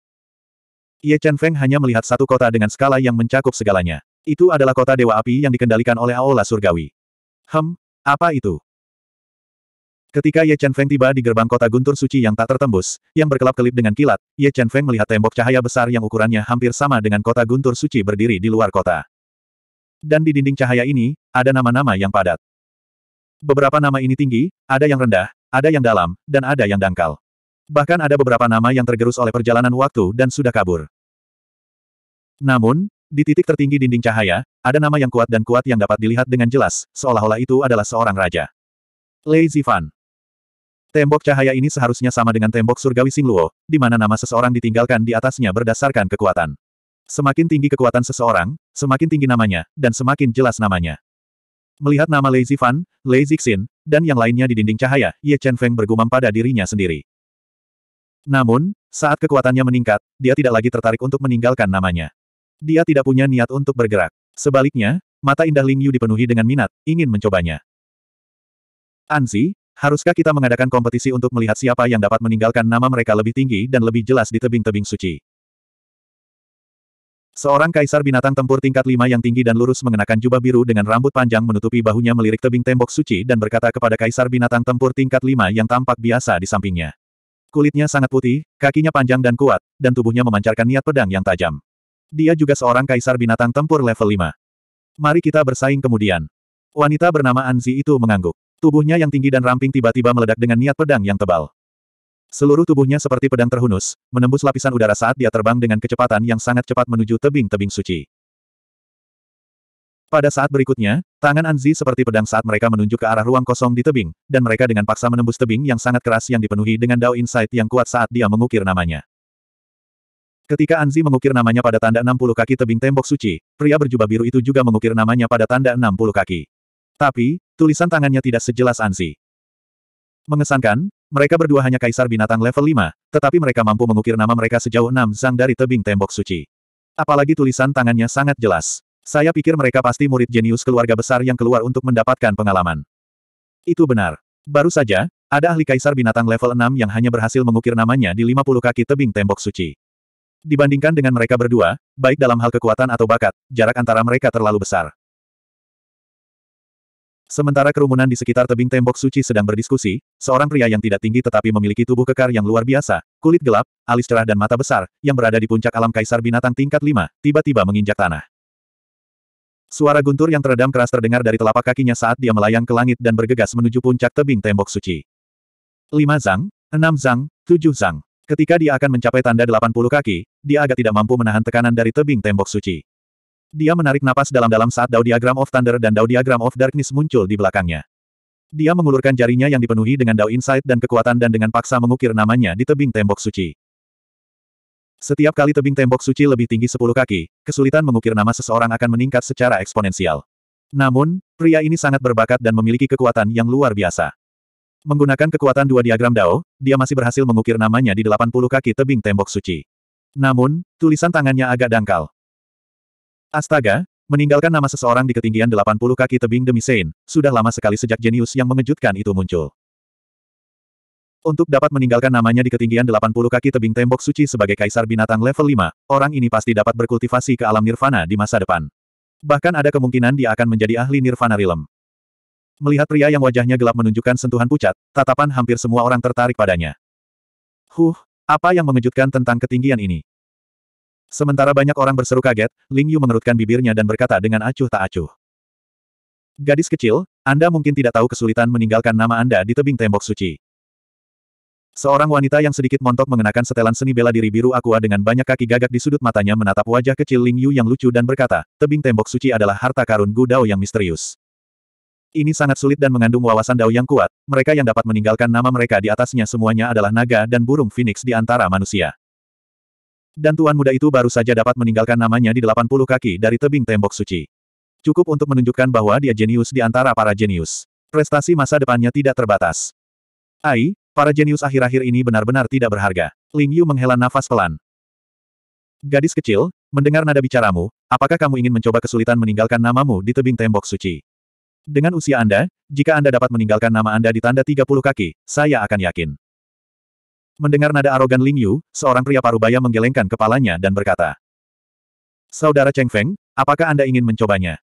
Ye Chen Feng hanya melihat satu kota dengan skala yang mencakup segalanya. Itu adalah kota Dewa Api yang dikendalikan oleh Aula Surgawi. Hem, apa itu? Ketika Ye Chen Feng tiba di gerbang kota guntur suci yang tak tertembus, yang berkelap-kelip dengan kilat, Ye Chen Feng melihat tembok cahaya besar yang ukurannya hampir sama dengan kota guntur suci berdiri di luar kota. Dan di dinding cahaya ini, ada nama-nama yang padat. Beberapa nama ini tinggi, ada yang rendah, ada yang dalam, dan ada yang dangkal. Bahkan ada beberapa nama yang tergerus oleh perjalanan waktu dan sudah kabur. Namun, di titik tertinggi dinding cahaya, ada nama yang kuat dan kuat yang dapat dilihat dengan jelas, seolah-olah itu adalah seorang raja. Lei Zifan. Tembok cahaya ini seharusnya sama dengan tembok surgawi Singluo, di mana nama seseorang ditinggalkan di atasnya berdasarkan kekuatan. Semakin tinggi kekuatan seseorang, Semakin tinggi namanya, dan semakin jelas namanya. Melihat nama Lei Zifan, Lei Zixin, dan yang lainnya di dinding cahaya, Ye Chen Feng bergumam pada dirinya sendiri. Namun, saat kekuatannya meningkat, dia tidak lagi tertarik untuk meninggalkan namanya. Dia tidak punya niat untuk bergerak. Sebaliknya, mata indah Ling Yu dipenuhi dengan minat, ingin mencobanya. Anzi, haruskah kita mengadakan kompetisi untuk melihat siapa yang dapat meninggalkan nama mereka lebih tinggi dan lebih jelas di tebing-tebing suci? Seorang kaisar binatang tempur tingkat lima yang tinggi dan lurus mengenakan jubah biru dengan rambut panjang menutupi bahunya melirik tebing tembok suci dan berkata kepada kaisar binatang tempur tingkat lima yang tampak biasa di sampingnya. Kulitnya sangat putih, kakinya panjang dan kuat, dan tubuhnya memancarkan niat pedang yang tajam. Dia juga seorang kaisar binatang tempur level 5. Mari kita bersaing kemudian. Wanita bernama Anzi itu mengangguk. Tubuhnya yang tinggi dan ramping tiba-tiba meledak dengan niat pedang yang tebal. Seluruh tubuhnya seperti pedang terhunus, menembus lapisan udara saat dia terbang dengan kecepatan yang sangat cepat menuju tebing-tebing suci. Pada saat berikutnya, tangan Anzi seperti pedang saat mereka menunjuk ke arah ruang kosong di tebing, dan mereka dengan paksa menembus tebing yang sangat keras yang dipenuhi dengan Dao Insight yang kuat saat dia mengukir namanya. Ketika Anzi mengukir namanya pada tanda 60 kaki tebing tembok suci, pria berjubah biru itu juga mengukir namanya pada tanda 60 kaki. Tapi, tulisan tangannya tidak sejelas Anzi. Mengesankan, mereka berdua hanya kaisar binatang level 5, tetapi mereka mampu mengukir nama mereka sejauh enam zang dari tebing tembok suci. Apalagi tulisan tangannya sangat jelas. Saya pikir mereka pasti murid jenius keluarga besar yang keluar untuk mendapatkan pengalaman. Itu benar. Baru saja, ada ahli kaisar binatang level 6 yang hanya berhasil mengukir namanya di 50 kaki tebing tembok suci. Dibandingkan dengan mereka berdua, baik dalam hal kekuatan atau bakat, jarak antara mereka terlalu besar. Sementara kerumunan di sekitar tebing tembok suci sedang berdiskusi, seorang pria yang tidak tinggi tetapi memiliki tubuh kekar yang luar biasa, kulit gelap, alis cerah dan mata besar, yang berada di puncak alam kaisar binatang tingkat 5, tiba-tiba menginjak tanah. Suara guntur yang teredam keras terdengar dari telapak kakinya saat dia melayang ke langit dan bergegas menuju puncak tebing tembok suci. 5 zang, 6 zang, 7 zang. Ketika dia akan mencapai tanda 80 kaki, dia agak tidak mampu menahan tekanan dari tebing tembok suci. Dia menarik napas dalam-dalam saat Dao Diagram of Thunder dan Dao Diagram of Darkness muncul di belakangnya. Dia mengulurkan jarinya yang dipenuhi dengan Dao Insight dan kekuatan dan dengan paksa mengukir namanya di tebing tembok suci. Setiap kali tebing tembok suci lebih tinggi 10 kaki, kesulitan mengukir nama seseorang akan meningkat secara eksponensial. Namun, pria ini sangat berbakat dan memiliki kekuatan yang luar biasa. Menggunakan kekuatan dua diagram Dao, dia masih berhasil mengukir namanya di 80 kaki tebing tembok suci. Namun, tulisan tangannya agak dangkal. Astaga, meninggalkan nama seseorang di ketinggian 80 kaki tebing demi Sein, sudah lama sekali sejak jenius yang mengejutkan itu muncul. Untuk dapat meninggalkan namanya di ketinggian 80 kaki tebing tembok suci sebagai kaisar binatang level 5, orang ini pasti dapat berkultivasi ke alam nirvana di masa depan. Bahkan ada kemungkinan dia akan menjadi ahli nirvana rilem. Melihat pria yang wajahnya gelap menunjukkan sentuhan pucat, tatapan hampir semua orang tertarik padanya. Huh, apa yang mengejutkan tentang ketinggian ini? Sementara banyak orang berseru kaget, Ling Yu mengerutkan bibirnya dan berkata dengan acuh tak acuh. Gadis kecil, Anda mungkin tidak tahu kesulitan meninggalkan nama Anda di tebing tembok suci. Seorang wanita yang sedikit montok mengenakan setelan seni bela diri biru aqua dengan banyak kaki gagak di sudut matanya menatap wajah kecil Ling Yu yang lucu dan berkata, tebing tembok suci adalah harta karun Gu Dao yang misterius. Ini sangat sulit dan mengandung wawasan Dao yang kuat, mereka yang dapat meninggalkan nama mereka di atasnya semuanya adalah naga dan burung phoenix di antara manusia. Dan tuan muda itu baru saja dapat meninggalkan namanya di 80 kaki dari tebing tembok suci. Cukup untuk menunjukkan bahwa dia jenius di antara para jenius. Prestasi masa depannya tidak terbatas. Ai, para jenius akhir-akhir ini benar-benar tidak berharga. Ling Yu menghela nafas pelan. Gadis kecil, mendengar nada bicaramu, apakah kamu ingin mencoba kesulitan meninggalkan namamu di tebing tembok suci? Dengan usia Anda, jika Anda dapat meninggalkan nama Anda di tanda 30 kaki, saya akan yakin. Mendengar nada arogan Ling Yu, seorang pria parubaya menggelengkan kepalanya dan berkata. Saudara Cheng Feng, apakah Anda ingin mencobanya?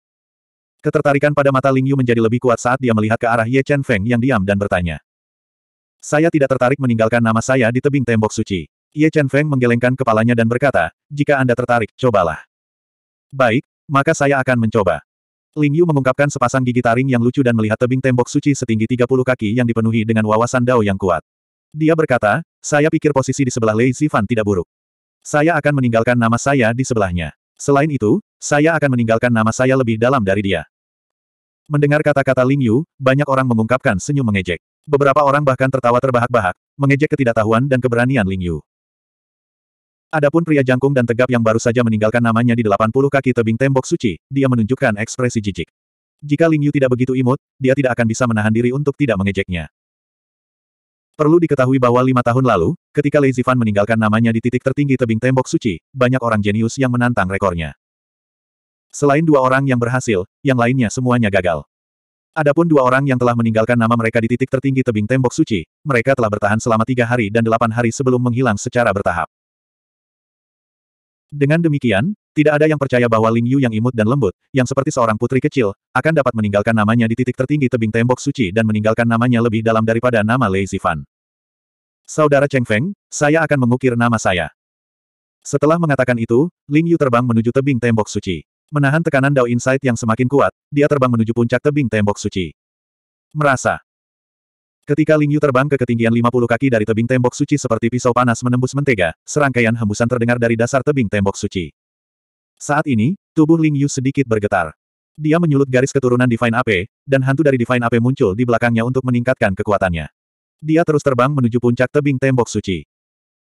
Ketertarikan pada mata Ling Yu menjadi lebih kuat saat dia melihat ke arah Ye Chen Feng yang diam dan bertanya. Saya tidak tertarik meninggalkan nama saya di tebing tembok suci. Ye Chen Feng menggelengkan kepalanya dan berkata, jika Anda tertarik, cobalah. Baik, maka saya akan mencoba. Ling Yu mengungkapkan sepasang gigi taring yang lucu dan melihat tebing tembok suci setinggi 30 kaki yang dipenuhi dengan wawasan dao yang kuat. Dia berkata, saya pikir posisi di sebelah Lei Zifan tidak buruk. Saya akan meninggalkan nama saya di sebelahnya. Selain itu, saya akan meninggalkan nama saya lebih dalam dari dia. Mendengar kata-kata Ling Yu, banyak orang mengungkapkan senyum mengejek. Beberapa orang bahkan tertawa terbahak-bahak, mengejek ketidaktahuan dan keberanian Ling Yu. Adapun pria jangkung dan tegap yang baru saja meninggalkan namanya di 80 kaki tebing tembok suci, dia menunjukkan ekspresi jijik. Jika Ling Yu tidak begitu imut, dia tidak akan bisa menahan diri untuk tidak mengejeknya. Perlu diketahui bahwa lima tahun lalu, ketika Lei Zifan meninggalkan namanya di titik tertinggi tebing tembok suci, banyak orang jenius yang menantang rekornya. Selain dua orang yang berhasil, yang lainnya semuanya gagal. Adapun dua orang yang telah meninggalkan nama mereka di titik tertinggi tebing tembok suci, mereka telah bertahan selama tiga hari dan delapan hari sebelum menghilang secara bertahap. Dengan demikian, tidak ada yang percaya bahwa Ling Yu yang imut dan lembut, yang seperti seorang putri kecil, akan dapat meninggalkan namanya di titik tertinggi tebing tembok suci dan meninggalkan namanya lebih dalam daripada nama Lei Zifan. Saudara Cheng Feng, saya akan mengukir nama saya. Setelah mengatakan itu, Ling Yu terbang menuju tebing tembok suci. Menahan tekanan Dao Insight yang semakin kuat, dia terbang menuju puncak tebing tembok suci. Merasa, Ketika Ling Yu terbang ke ketinggian 50 kaki dari tebing tembok suci seperti pisau panas menembus mentega, serangkaian hembusan terdengar dari dasar tebing tembok suci. Saat ini, tubuh Ling Yu sedikit bergetar. Dia menyulut garis keturunan Divine AP, dan hantu dari Divine AP muncul di belakangnya untuk meningkatkan kekuatannya. Dia terus terbang menuju puncak tebing tembok suci.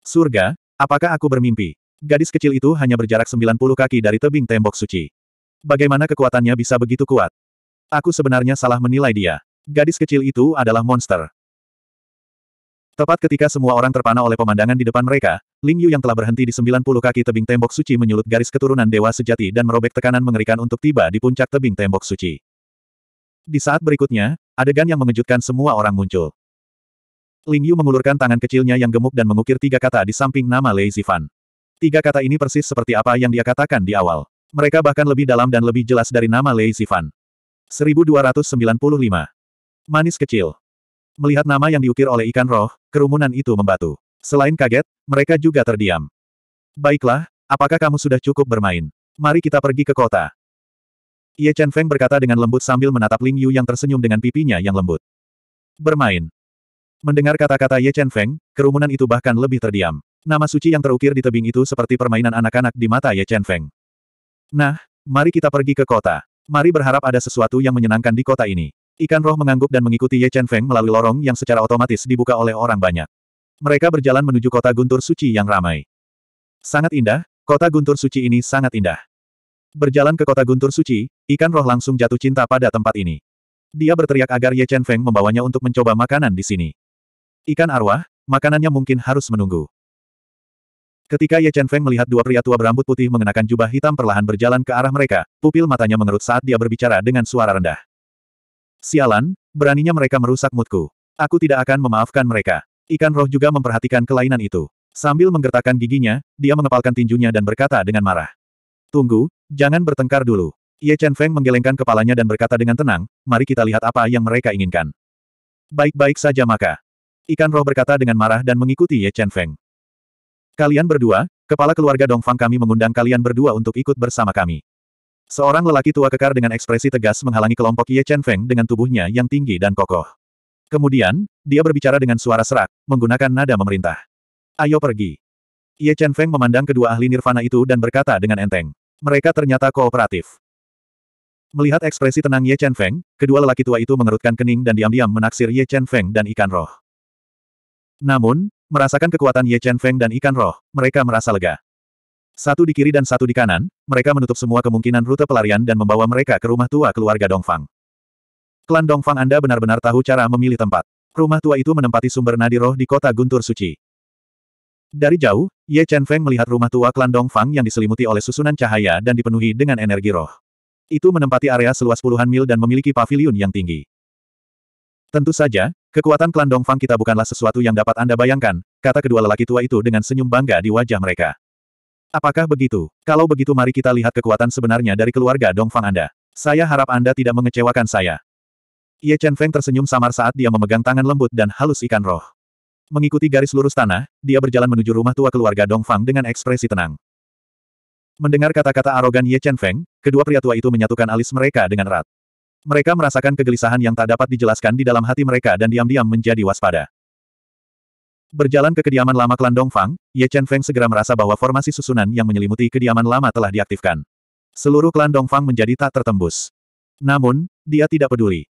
Surga, apakah aku bermimpi? Gadis kecil itu hanya berjarak 90 kaki dari tebing tembok suci. Bagaimana kekuatannya bisa begitu kuat? Aku sebenarnya salah menilai dia. Gadis kecil itu adalah monster. Tepat ketika semua orang terpana oleh pemandangan di depan mereka, Ling Yu yang telah berhenti di 90 kaki tebing tembok suci menyulut garis keturunan dewa sejati dan merobek tekanan mengerikan untuk tiba di puncak tebing tembok suci. Di saat berikutnya, adegan yang mengejutkan semua orang muncul. Ling Yu mengulurkan tangan kecilnya yang gemuk dan mengukir tiga kata di samping nama Lei Zifan. Tiga kata ini persis seperti apa yang dia katakan di awal. Mereka bahkan lebih dalam dan lebih jelas dari nama Lei Zifan. 1295. Manis kecil. Melihat nama yang diukir oleh ikan roh, kerumunan itu membatu. Selain kaget, mereka juga terdiam. Baiklah, apakah kamu sudah cukup bermain? Mari kita pergi ke kota. Ye Chen Feng berkata dengan lembut sambil menatap Ling Yu yang tersenyum dengan pipinya yang lembut. Bermain. Mendengar kata-kata Ye Chen Feng, kerumunan itu bahkan lebih terdiam. Nama suci yang terukir di tebing itu seperti permainan anak-anak di mata Ye Chen Feng. Nah, mari kita pergi ke kota. Mari berharap ada sesuatu yang menyenangkan di kota ini. Ikan roh mengangguk dan mengikuti Ye Chen Feng melalui lorong yang secara otomatis dibuka oleh orang banyak. Mereka berjalan menuju kota Guntur Suci yang ramai. Sangat indah, kota Guntur Suci ini sangat indah. Berjalan ke kota Guntur Suci, ikan roh langsung jatuh cinta pada tempat ini. Dia berteriak agar Ye Chen Feng membawanya untuk mencoba makanan di sini. Ikan arwah, makanannya mungkin harus menunggu. Ketika Ye Chen Feng melihat dua pria tua berambut putih mengenakan jubah hitam perlahan berjalan ke arah mereka, pupil matanya mengerut saat dia berbicara dengan suara rendah. Sialan, beraninya mereka merusak moodku. Aku tidak akan memaafkan mereka. Ikan roh juga memperhatikan kelainan itu. Sambil menggertakkan giginya, dia mengepalkan tinjunya dan berkata dengan marah. Tunggu, jangan bertengkar dulu. Ye Chen Feng menggelengkan kepalanya dan berkata dengan tenang, mari kita lihat apa yang mereka inginkan. Baik-baik saja maka. Ikan roh berkata dengan marah dan mengikuti Ye Chen Feng. Kalian berdua, kepala keluarga Dongfang kami mengundang kalian berdua untuk ikut bersama kami. Seorang lelaki tua kekar dengan ekspresi tegas menghalangi kelompok Ye Chen Feng dengan tubuhnya yang tinggi dan kokoh. Kemudian, dia berbicara dengan suara serak, menggunakan nada memerintah. Ayo pergi. Ye Chen Feng memandang kedua ahli nirvana itu dan berkata dengan enteng. Mereka ternyata kooperatif. Melihat ekspresi tenang Ye Chen Feng, kedua lelaki tua itu mengerutkan kening dan diam-diam menaksir Ye Chen Feng dan ikan roh. Namun, merasakan kekuatan Ye Chen Feng dan ikan roh, mereka merasa lega. Satu di kiri dan satu di kanan, mereka menutup semua kemungkinan rute pelarian dan membawa mereka ke rumah tua keluarga Dongfang. Klan Dongfang Anda benar-benar tahu cara memilih tempat. Rumah tua itu menempati sumber nadi roh di kota Guntur Suci. Dari jauh, Ye Chen Feng melihat rumah tua klan Dongfang yang diselimuti oleh susunan cahaya dan dipenuhi dengan energi roh. Itu menempati area seluas puluhan mil dan memiliki paviliun yang tinggi. Tentu saja, kekuatan klan Dongfang kita bukanlah sesuatu yang dapat Anda bayangkan, kata kedua lelaki tua itu dengan senyum bangga di wajah mereka. Apakah begitu? Kalau begitu mari kita lihat kekuatan sebenarnya dari keluarga Dongfang Anda. Saya harap Anda tidak mengecewakan saya. Ye Chen Feng tersenyum samar saat dia memegang tangan lembut dan halus ikan roh. Mengikuti garis lurus tanah, dia berjalan menuju rumah tua keluarga Dongfang dengan ekspresi tenang. Mendengar kata-kata arogan Ye Chen Feng, kedua pria tua itu menyatukan alis mereka dengan erat. Mereka merasakan kegelisahan yang tak dapat dijelaskan di dalam hati mereka dan diam-diam menjadi waspada. Berjalan ke kediaman lama klan Dongfang, Ye Chen Feng segera merasa bahwa formasi susunan yang menyelimuti kediaman lama telah diaktifkan. Seluruh klan Dongfang menjadi tak tertembus. Namun, dia tidak peduli.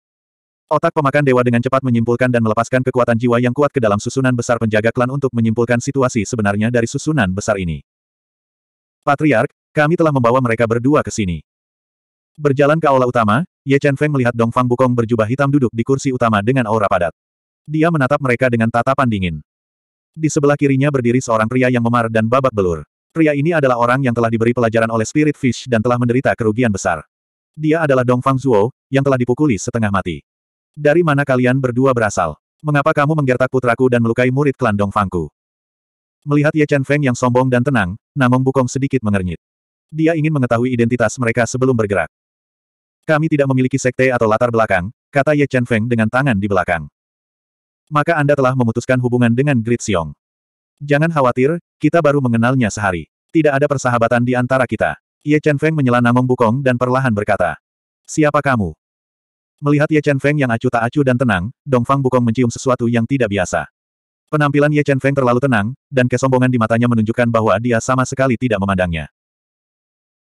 Otak pemakan dewa dengan cepat menyimpulkan dan melepaskan kekuatan jiwa yang kuat ke dalam susunan besar penjaga klan untuk menyimpulkan situasi sebenarnya dari susunan besar ini. Patriark, kami telah membawa mereka berdua ke sini. Berjalan ke aula utama, Ye Chen Feng melihat Dongfang Bukong berjubah hitam duduk di kursi utama dengan aura padat. Dia menatap mereka dengan tatapan dingin. Di sebelah kirinya berdiri seorang pria yang memar dan babak belur. Pria ini adalah orang yang telah diberi pelajaran oleh Spirit Fish dan telah menderita kerugian besar. Dia adalah Dong Fang Zuo, yang telah dipukuli setengah mati. Dari mana kalian berdua berasal? Mengapa kamu menggertak putraku dan melukai murid klan Dong Fangku? Melihat Ye Chen Feng yang sombong dan tenang, Namong Bukong sedikit mengernyit. Dia ingin mengetahui identitas mereka sebelum bergerak. Kami tidak memiliki sekte atau latar belakang, kata Ye Chen Feng dengan tangan di belakang maka Anda telah memutuskan hubungan dengan Grid Xiong. Jangan khawatir, kita baru mengenalnya sehari. Tidak ada persahabatan di antara kita. Ye Chen Feng menyela Namong Bukong dan perlahan berkata. Siapa kamu? Melihat Ye Chen Feng yang acuh tak acuh dan tenang, Dongfang Bukong mencium sesuatu yang tidak biasa. Penampilan Ye Chen Feng terlalu tenang, dan kesombongan di matanya menunjukkan bahwa dia sama sekali tidak memandangnya.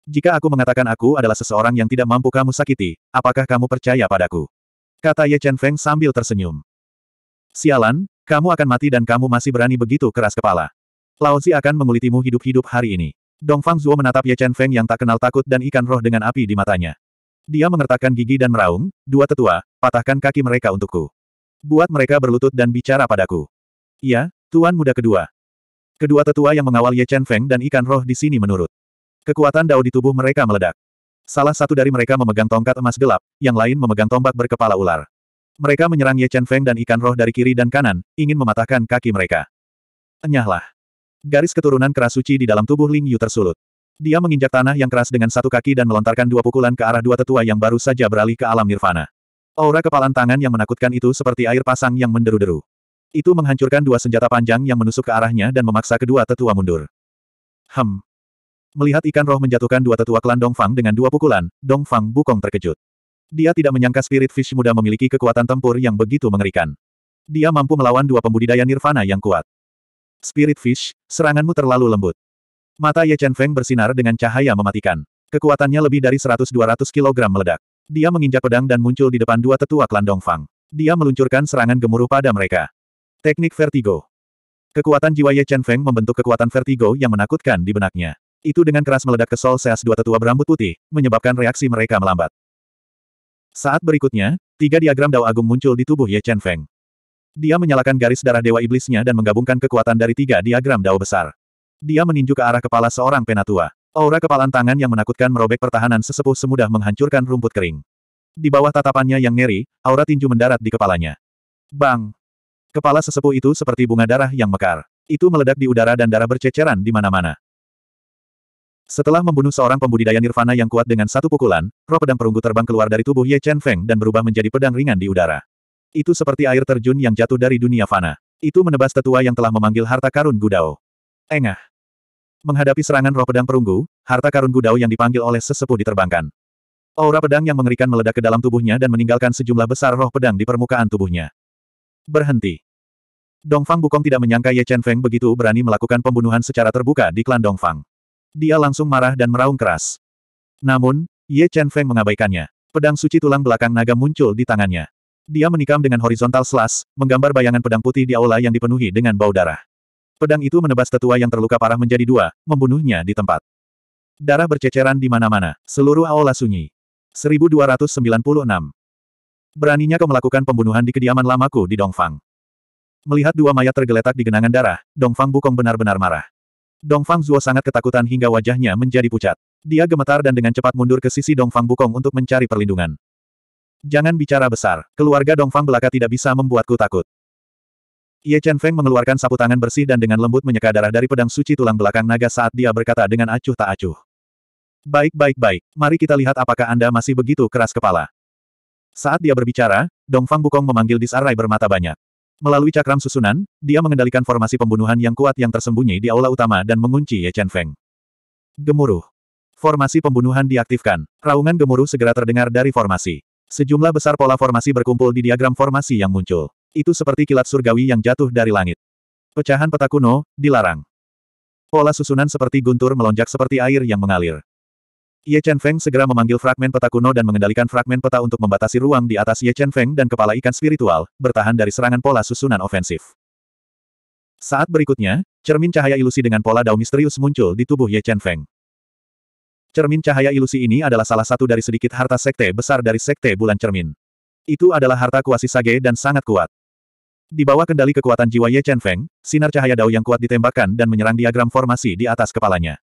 Jika aku mengatakan aku adalah seseorang yang tidak mampu kamu sakiti, apakah kamu percaya padaku? Kata Ye Chen Feng sambil tersenyum. Sialan, kamu akan mati dan kamu masih berani begitu keras kepala. Laozi akan mengulitimu hidup-hidup hari ini. Dongfang Zuo menatap Ye Chen Feng yang tak kenal takut dan ikan roh dengan api di matanya. Dia mengertakkan gigi dan meraung, dua tetua, patahkan kaki mereka untukku. Buat mereka berlutut dan bicara padaku. Iya, Tuan Muda kedua. Kedua tetua yang mengawal Ye Chen Feng dan ikan roh di sini menurut. Kekuatan dao di tubuh mereka meledak. Salah satu dari mereka memegang tongkat emas gelap, yang lain memegang tombak berkepala ular. Mereka menyerang Ye Chen Feng dan ikan roh dari kiri dan kanan, ingin mematahkan kaki mereka. Enyahlah. Garis keturunan keras suci di dalam tubuh Ling Yu tersulut. Dia menginjak tanah yang keras dengan satu kaki dan melontarkan dua pukulan ke arah dua tetua yang baru saja beralih ke alam nirvana. Aura kepalan tangan yang menakutkan itu seperti air pasang yang menderu-deru. Itu menghancurkan dua senjata panjang yang menusuk ke arahnya dan memaksa kedua tetua mundur. Hem. Melihat ikan roh menjatuhkan dua tetua klan Fang dengan dua pukulan, Dong Fang Bukong terkejut. Dia tidak menyangka spirit fish muda memiliki kekuatan tempur yang begitu mengerikan. Dia mampu melawan dua pembudidaya nirvana yang kuat. Spirit fish, seranganmu terlalu lembut. Mata Ye Chen Feng bersinar dengan cahaya mematikan. Kekuatannya lebih dari 100-200 kg meledak. Dia menginjak pedang dan muncul di depan dua tetua klan Dongfang. Dia meluncurkan serangan gemuruh pada mereka. Teknik Vertigo. Kekuatan jiwa Ye Chen Feng membentuk kekuatan vertigo yang menakutkan di benaknya. Itu dengan keras meledak ke Sol Seas dua tetua berambut putih, menyebabkan reaksi mereka melambat. Saat berikutnya, tiga diagram Dao Agung muncul di tubuh Ye Chen Feng. Dia menyalakan garis darah dewa iblisnya dan menggabungkan kekuatan dari tiga diagram Dao besar. Dia meninju ke arah kepala seorang penatua. Aura kepalan tangan yang menakutkan merobek pertahanan sesepuh semudah menghancurkan rumput kering. Di bawah tatapannya yang ngeri, aura tinju mendarat di kepalanya. Bang! Kepala sesepuh itu seperti bunga darah yang mekar. Itu meledak di udara dan darah berceceran di mana-mana. Setelah membunuh seorang pembudidaya nirvana yang kuat dengan satu pukulan, roh pedang perunggu terbang keluar dari tubuh Ye Chen Feng dan berubah menjadi pedang ringan di udara. Itu seperti air terjun yang jatuh dari dunia fana. Itu menebas tetua yang telah memanggil harta karun Gudao. Engah. Menghadapi serangan roh pedang perunggu, harta karun Gudao yang dipanggil oleh sesepuh diterbangkan. Aura pedang yang mengerikan meledak ke dalam tubuhnya dan meninggalkan sejumlah besar roh pedang di permukaan tubuhnya. Berhenti. Dongfang Bukong tidak menyangka Ye Chen Feng begitu berani melakukan pembunuhan secara terbuka di klan Dongfang. Dia langsung marah dan meraung keras. Namun, Ye Chen Feng mengabaikannya. Pedang suci tulang belakang naga muncul di tangannya. Dia menikam dengan horizontal slash, menggambar bayangan pedang putih di aula yang dipenuhi dengan bau darah. Pedang itu menebas tetua yang terluka parah menjadi dua, membunuhnya di tempat. Darah berceceran di mana-mana, seluruh aula sunyi. 1296. Beraninya kau melakukan pembunuhan di kediaman lamaku di Dongfang. Melihat dua mayat tergeletak di genangan darah, Dongfang Bukong benar-benar marah. Dongfang Zuo sangat ketakutan hingga wajahnya menjadi pucat. Dia gemetar dan dengan cepat mundur ke sisi Dongfang Bukong untuk mencari perlindungan. Jangan bicara besar, keluarga Dongfang belaka tidak bisa membuatku takut. Ye Chen Feng mengeluarkan sapu tangan bersih dan dengan lembut menyeka darah dari pedang suci tulang belakang naga saat dia berkata dengan acuh tak acuh. Baik baik baik, mari kita lihat apakah Anda masih begitu keras kepala. Saat dia berbicara, Dongfang Bukong memanggil disarai bermata banyak. Melalui cakram susunan, dia mengendalikan formasi pembunuhan yang kuat yang tersembunyi di aula utama dan mengunci Ye Chen Feng. Gemuruh. Formasi pembunuhan diaktifkan. Raungan gemuruh segera terdengar dari formasi. Sejumlah besar pola formasi berkumpul di diagram formasi yang muncul. Itu seperti kilat surgawi yang jatuh dari langit. Pecahan peta kuno, dilarang. Pola susunan seperti guntur melonjak seperti air yang mengalir. Ye Chen Feng segera memanggil fragmen peta kuno dan mengendalikan fragmen peta untuk membatasi ruang di atas Ye Chen Feng dan kepala ikan spiritual, bertahan dari serangan pola susunan ofensif. Saat berikutnya, cermin cahaya ilusi dengan pola dao misterius muncul di tubuh Ye Chen Feng. Cermin cahaya ilusi ini adalah salah satu dari sedikit harta sekte besar dari sekte bulan cermin. Itu adalah harta kuasi sage dan sangat kuat. Di bawah kendali kekuatan jiwa Ye Chen Feng, sinar cahaya dao yang kuat ditembakkan dan menyerang diagram formasi di atas kepalanya.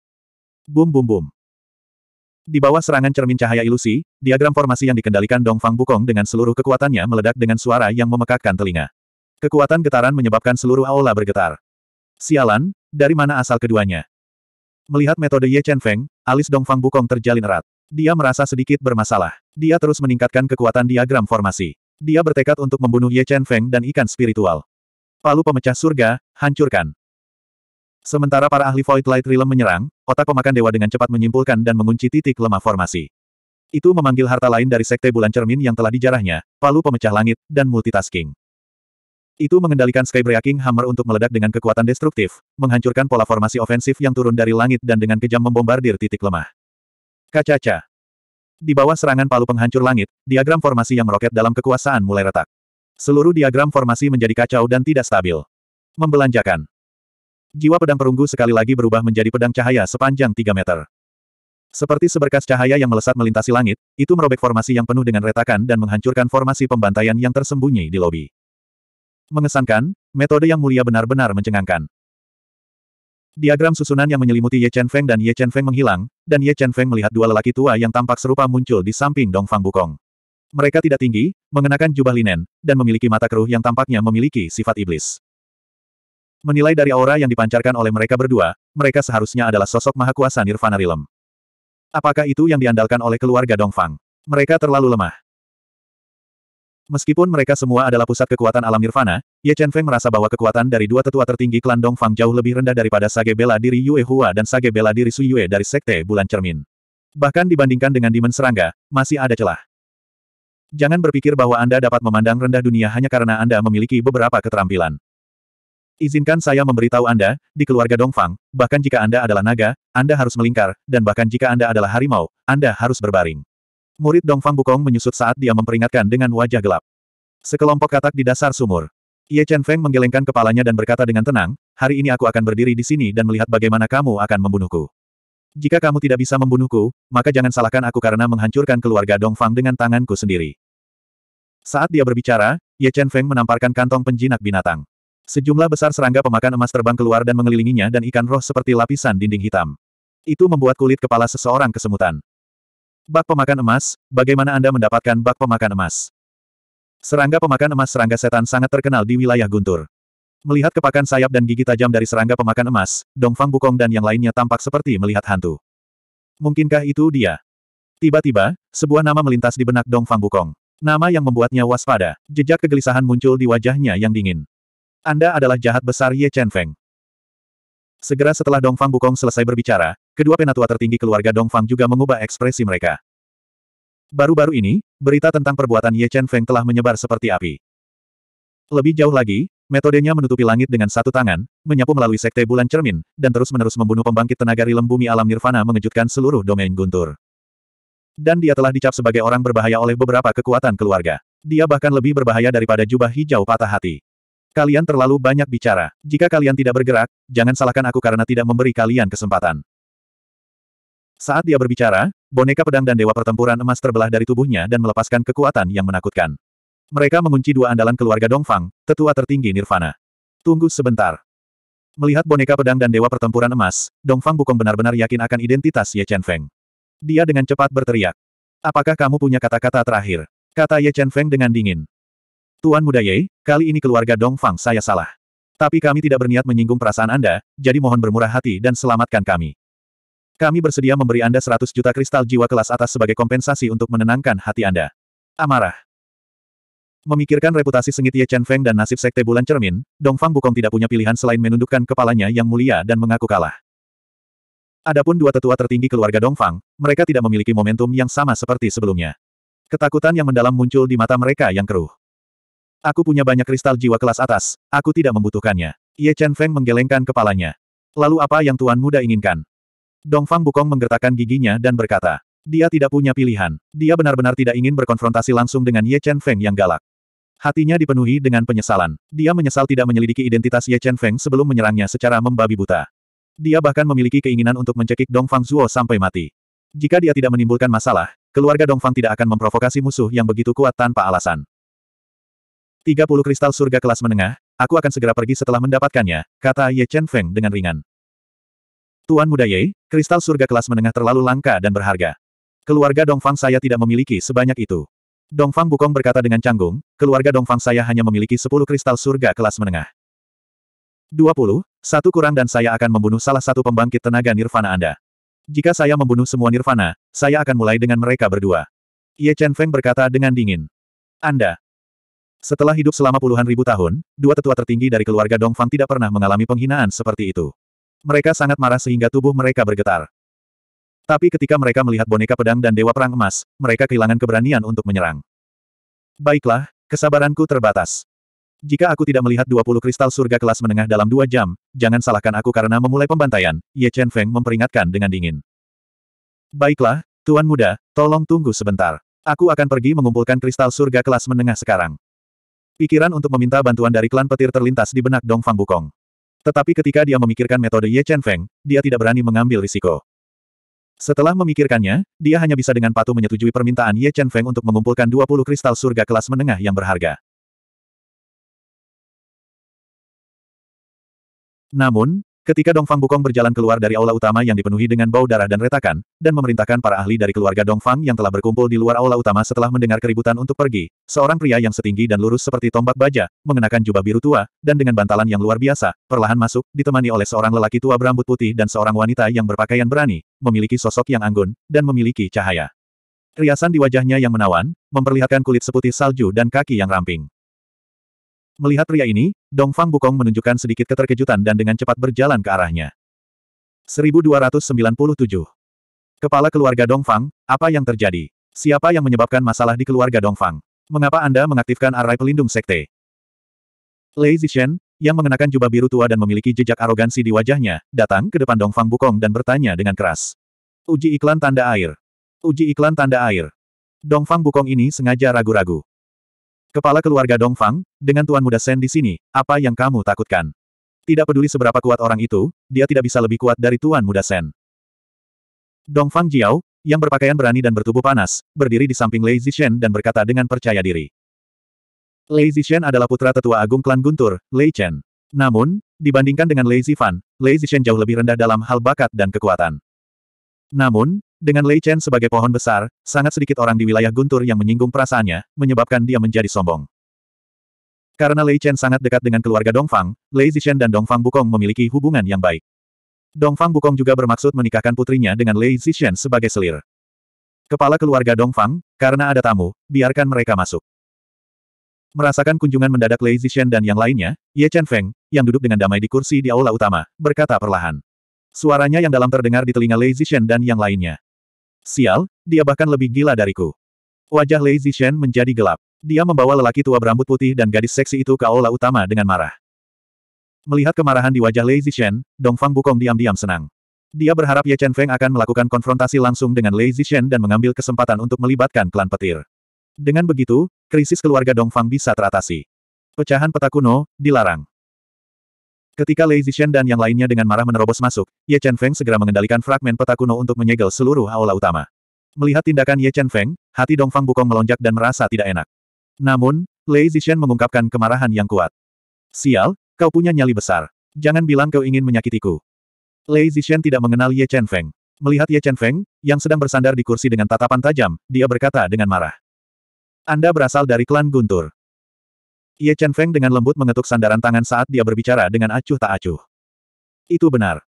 Bum bum bum. Di bawah serangan cermin cahaya ilusi, diagram formasi yang dikendalikan Dongfang Bukong dengan seluruh kekuatannya meledak dengan suara yang memekakkan telinga. Kekuatan getaran menyebabkan seluruh aula bergetar. Sialan, dari mana asal keduanya? Melihat metode Ye Chen Feng, alis Dongfang Bukong terjalin erat. Dia merasa sedikit bermasalah. Dia terus meningkatkan kekuatan diagram formasi. Dia bertekad untuk membunuh Ye Chen Feng dan ikan spiritual. Palu pemecah surga, hancurkan. Sementara para ahli Void Light Realm menyerang, otak pemakan dewa dengan cepat menyimpulkan dan mengunci titik lemah formasi. Itu memanggil harta lain dari sekte bulan cermin yang telah dijarahnya, palu pemecah langit, dan multitasking. Itu mengendalikan Skybreaking Hammer untuk meledak dengan kekuatan destruktif, menghancurkan pola formasi ofensif yang turun dari langit dan dengan kejam membombardir titik lemah. Kacaca. Di bawah serangan palu penghancur langit, diagram formasi yang meroket dalam kekuasaan mulai retak. Seluruh diagram formasi menjadi kacau dan tidak stabil. Membelanjakan. Jiwa pedang perunggu sekali lagi berubah menjadi pedang cahaya sepanjang 3 meter. Seperti seberkas cahaya yang melesat melintasi langit, itu merobek formasi yang penuh dengan retakan dan menghancurkan formasi pembantaian yang tersembunyi di lobi. Mengesankan, metode yang mulia benar-benar mencengangkan. Diagram susunan yang menyelimuti Ye Chen Feng dan Ye Chen Feng menghilang, dan Ye Chen Feng melihat dua lelaki tua yang tampak serupa muncul di samping Dong Fang Bukong. Mereka tidak tinggi, mengenakan jubah linen, dan memiliki mata keruh yang tampaknya memiliki sifat iblis. Menilai dari aura yang dipancarkan oleh mereka berdua, mereka seharusnya adalah sosok maha kuasa Nirvana Realm. Apakah itu yang diandalkan oleh keluarga Dongfang? Mereka terlalu lemah. Meskipun mereka semua adalah pusat kekuatan alam Nirvana, Ye Chen Feng merasa bahwa kekuatan dari dua tetua tertinggi klan Dongfang jauh lebih rendah daripada Sage Bela Diri Yue Hua dan Sage Bela Diri Su Yue dari Sekte Bulan Cermin. Bahkan dibandingkan dengan Dimen Serangga, masih ada celah. Jangan berpikir bahwa Anda dapat memandang rendah dunia hanya karena Anda memiliki beberapa keterampilan. Izinkan saya memberitahu Anda, di keluarga Dongfang, bahkan jika Anda adalah naga, Anda harus melingkar, dan bahkan jika Anda adalah harimau, Anda harus berbaring. Murid Dongfang Bukong menyusut saat dia memperingatkan dengan wajah gelap. Sekelompok katak di dasar sumur. Ye Chen Feng menggelengkan kepalanya dan berkata dengan tenang, hari ini aku akan berdiri di sini dan melihat bagaimana kamu akan membunuhku. Jika kamu tidak bisa membunuhku, maka jangan salahkan aku karena menghancurkan keluarga Dongfang dengan tanganku sendiri. Saat dia berbicara, Ye Chen Feng menamparkan kantong penjinak binatang. Sejumlah besar serangga pemakan emas terbang keluar dan mengelilinginya dan ikan roh seperti lapisan dinding hitam. Itu membuat kulit kepala seseorang kesemutan. Bak pemakan emas, bagaimana Anda mendapatkan bak pemakan emas? Serangga pemakan emas serangga setan sangat terkenal di wilayah Guntur. Melihat kepakan sayap dan gigi tajam dari serangga pemakan emas, Dongfang Bukong dan yang lainnya tampak seperti melihat hantu. Mungkinkah itu dia? Tiba-tiba, sebuah nama melintas di benak Dongfang Bukong. Nama yang membuatnya waspada, jejak kegelisahan muncul di wajahnya yang dingin. Anda adalah jahat besar Ye Chen Feng. Segera setelah Dongfang Bukong selesai berbicara, kedua penatua tertinggi keluarga Dongfang juga mengubah ekspresi mereka. Baru-baru ini, berita tentang perbuatan Ye Chen Feng telah menyebar seperti api. Lebih jauh lagi, metodenya menutupi langit dengan satu tangan, menyapu melalui sekte bulan cermin, dan terus-menerus membunuh pembangkit tenaga rilem bumi alam nirvana mengejutkan seluruh domain guntur. Dan dia telah dicap sebagai orang berbahaya oleh beberapa kekuatan keluarga. Dia bahkan lebih berbahaya daripada jubah hijau patah hati. Kalian terlalu banyak bicara. Jika kalian tidak bergerak, jangan salahkan aku karena tidak memberi kalian kesempatan. Saat dia berbicara, boneka pedang dan dewa pertempuran emas terbelah dari tubuhnya dan melepaskan kekuatan yang menakutkan. Mereka mengunci dua andalan keluarga Dongfang, tetua tertinggi Nirvana. Tunggu sebentar. Melihat boneka pedang dan dewa pertempuran emas, Dongfang Bukong benar-benar yakin akan identitas Ye Chen Feng. Dia dengan cepat berteriak. Apakah kamu punya kata-kata terakhir? Kata Ye Chen Feng dengan dingin. Tuan Muda Ye, kali ini keluarga Dongfang saya salah. Tapi kami tidak berniat menyinggung perasaan Anda, jadi mohon bermurah hati dan selamatkan kami. Kami bersedia memberi Anda 100 juta kristal jiwa kelas atas sebagai kompensasi untuk menenangkan hati Anda. Amarah. Memikirkan reputasi sengit Ye Chen Feng dan nasib sekte bulan cermin, Dongfang Bukong tidak punya pilihan selain menundukkan kepalanya yang mulia dan mengaku kalah. Adapun dua tetua tertinggi keluarga Dongfang, mereka tidak memiliki momentum yang sama seperti sebelumnya. Ketakutan yang mendalam muncul di mata mereka yang keruh. Aku punya banyak kristal jiwa kelas atas, aku tidak membutuhkannya. Ye Chen Feng menggelengkan kepalanya. Lalu apa yang Tuan Muda inginkan? Dong Fang Bukong menggertakkan giginya dan berkata. Dia tidak punya pilihan. Dia benar-benar tidak ingin berkonfrontasi langsung dengan Ye Chen Feng yang galak. Hatinya dipenuhi dengan penyesalan. Dia menyesal tidak menyelidiki identitas Ye Chen Feng sebelum menyerangnya secara membabi buta. Dia bahkan memiliki keinginan untuk mencekik Dong Fang Zuo sampai mati. Jika dia tidak menimbulkan masalah, keluarga Dong Fang tidak akan memprovokasi musuh yang begitu kuat tanpa alasan. 30 kristal surga kelas menengah, aku akan segera pergi setelah mendapatkannya, kata Ye Chen Feng dengan ringan. Tuan Muda Ye, kristal surga kelas menengah terlalu langka dan berharga. Keluarga Dongfang saya tidak memiliki sebanyak itu. Dongfang Bukong berkata dengan canggung, keluarga Dongfang saya hanya memiliki 10 kristal surga kelas menengah. 20, satu kurang dan saya akan membunuh salah satu pembangkit tenaga nirvana Anda. Jika saya membunuh semua nirvana, saya akan mulai dengan mereka berdua. Ye Chen Feng berkata dengan dingin. Anda, setelah hidup selama puluhan ribu tahun, dua tetua tertinggi dari keluarga Dongfang tidak pernah mengalami penghinaan seperti itu. Mereka sangat marah sehingga tubuh mereka bergetar. Tapi ketika mereka melihat boneka pedang dan Dewa Perang Emas, mereka kehilangan keberanian untuk menyerang. Baiklah, kesabaranku terbatas. Jika aku tidak melihat 20 kristal surga kelas menengah dalam dua jam, jangan salahkan aku karena memulai pembantaian, Ye Chen Feng memperingatkan dengan dingin. Baiklah, Tuan Muda, tolong tunggu sebentar. Aku akan pergi mengumpulkan kristal surga kelas menengah sekarang. Pikiran untuk meminta bantuan dari klan petir terlintas di benak Dong Fang Bukong. Tetapi ketika dia memikirkan metode Ye Chen Feng, dia tidak berani mengambil risiko. Setelah memikirkannya, dia hanya bisa dengan patuh menyetujui permintaan Ye Chen Feng untuk mengumpulkan 20 kristal surga kelas menengah yang berharga. Namun, Ketika Dongfang Bukong berjalan keluar dari aula utama yang dipenuhi dengan bau darah dan retakan, dan memerintahkan para ahli dari keluarga Dongfang yang telah berkumpul di luar aula utama setelah mendengar keributan untuk pergi, seorang pria yang setinggi dan lurus seperti tombak baja, mengenakan jubah biru tua, dan dengan bantalan yang luar biasa, perlahan masuk, ditemani oleh seorang lelaki tua berambut putih dan seorang wanita yang berpakaian berani, memiliki sosok yang anggun, dan memiliki cahaya. Riasan di wajahnya yang menawan, memperlihatkan kulit seputih salju dan kaki yang ramping. Melihat pria ini, Dongfang Bukong menunjukkan sedikit keterkejutan dan dengan cepat berjalan ke arahnya. 1297. Kepala keluarga Dongfang, apa yang terjadi? Siapa yang menyebabkan masalah di keluarga Dongfang? Mengapa Anda mengaktifkan arai pelindung sekte? Lei Zishen, yang mengenakan jubah biru tua dan memiliki jejak arogansi di wajahnya, datang ke depan Dongfang Bukong dan bertanya dengan keras. Uji iklan tanda air. Uji iklan tanda air. Dongfang Bukong ini sengaja ragu-ragu. Kepala keluarga Dongfang, dengan tuan muda Sen di sini, apa yang kamu takutkan? Tidak peduli seberapa kuat orang itu, dia tidak bisa lebih kuat dari tuan muda Sen. Dongfang Jiao, yang berpakaian berani dan bertubuh panas, berdiri di samping Lei Zixian dan berkata dengan percaya diri. Lei Zixian adalah putra tetua agung klan Guntur, Lei Chen. Namun, dibandingkan dengan Lei Zifan, Lei Zixian jauh lebih rendah dalam hal bakat dan kekuatan. Namun, dengan Lei Chen sebagai pohon besar, sangat sedikit orang di wilayah Guntur yang menyinggung perasaannya, menyebabkan dia menjadi sombong. Karena Lei Chen sangat dekat dengan keluarga Dongfang, Lei Zishen dan Dongfang Bukong memiliki hubungan yang baik. Dongfang Bukong juga bermaksud menikahkan putrinya dengan Lei Zishen sebagai selir. Kepala keluarga Dongfang, karena ada tamu, biarkan mereka masuk. Merasakan kunjungan mendadak Lei Zishen dan yang lainnya, Ye Chen Feng, yang duduk dengan damai di kursi di aula utama, berkata perlahan. Suaranya yang dalam terdengar di telinga Lei Zishen dan yang lainnya. Sial, dia bahkan lebih gila dariku. Wajah Lei Zishen menjadi gelap. Dia membawa lelaki tua berambut putih dan gadis seksi itu ke aula utama dengan marah. Melihat kemarahan di wajah Lei Zishen, Dongfang Bukong diam-diam senang. Dia berharap Ye Chen Feng akan melakukan konfrontasi langsung dengan Lei Zishen dan mengambil kesempatan untuk melibatkan klan petir. Dengan begitu, krisis keluarga Dongfang bisa teratasi. Pecahan peta kuno, dilarang. Ketika Lei Zishen dan yang lainnya dengan marah menerobos masuk, Ye Chen Feng segera mengendalikan fragmen peta kuno untuk menyegel seluruh aula utama. Melihat tindakan Ye Chen Feng, hati Dongfang Bukong melonjak dan merasa tidak enak. Namun, Lei Zishen mengungkapkan kemarahan yang kuat. Sial, kau punya nyali besar. Jangan bilang kau ingin menyakitiku. Lei Zishen tidak mengenal Ye Chen Feng. Melihat Ye Chen Feng, yang sedang bersandar di kursi dengan tatapan tajam, dia berkata dengan marah. Anda berasal dari klan Guntur. Ye Chen Feng dengan lembut mengetuk sandaran tangan saat dia berbicara dengan acuh tak acuh. Itu benar.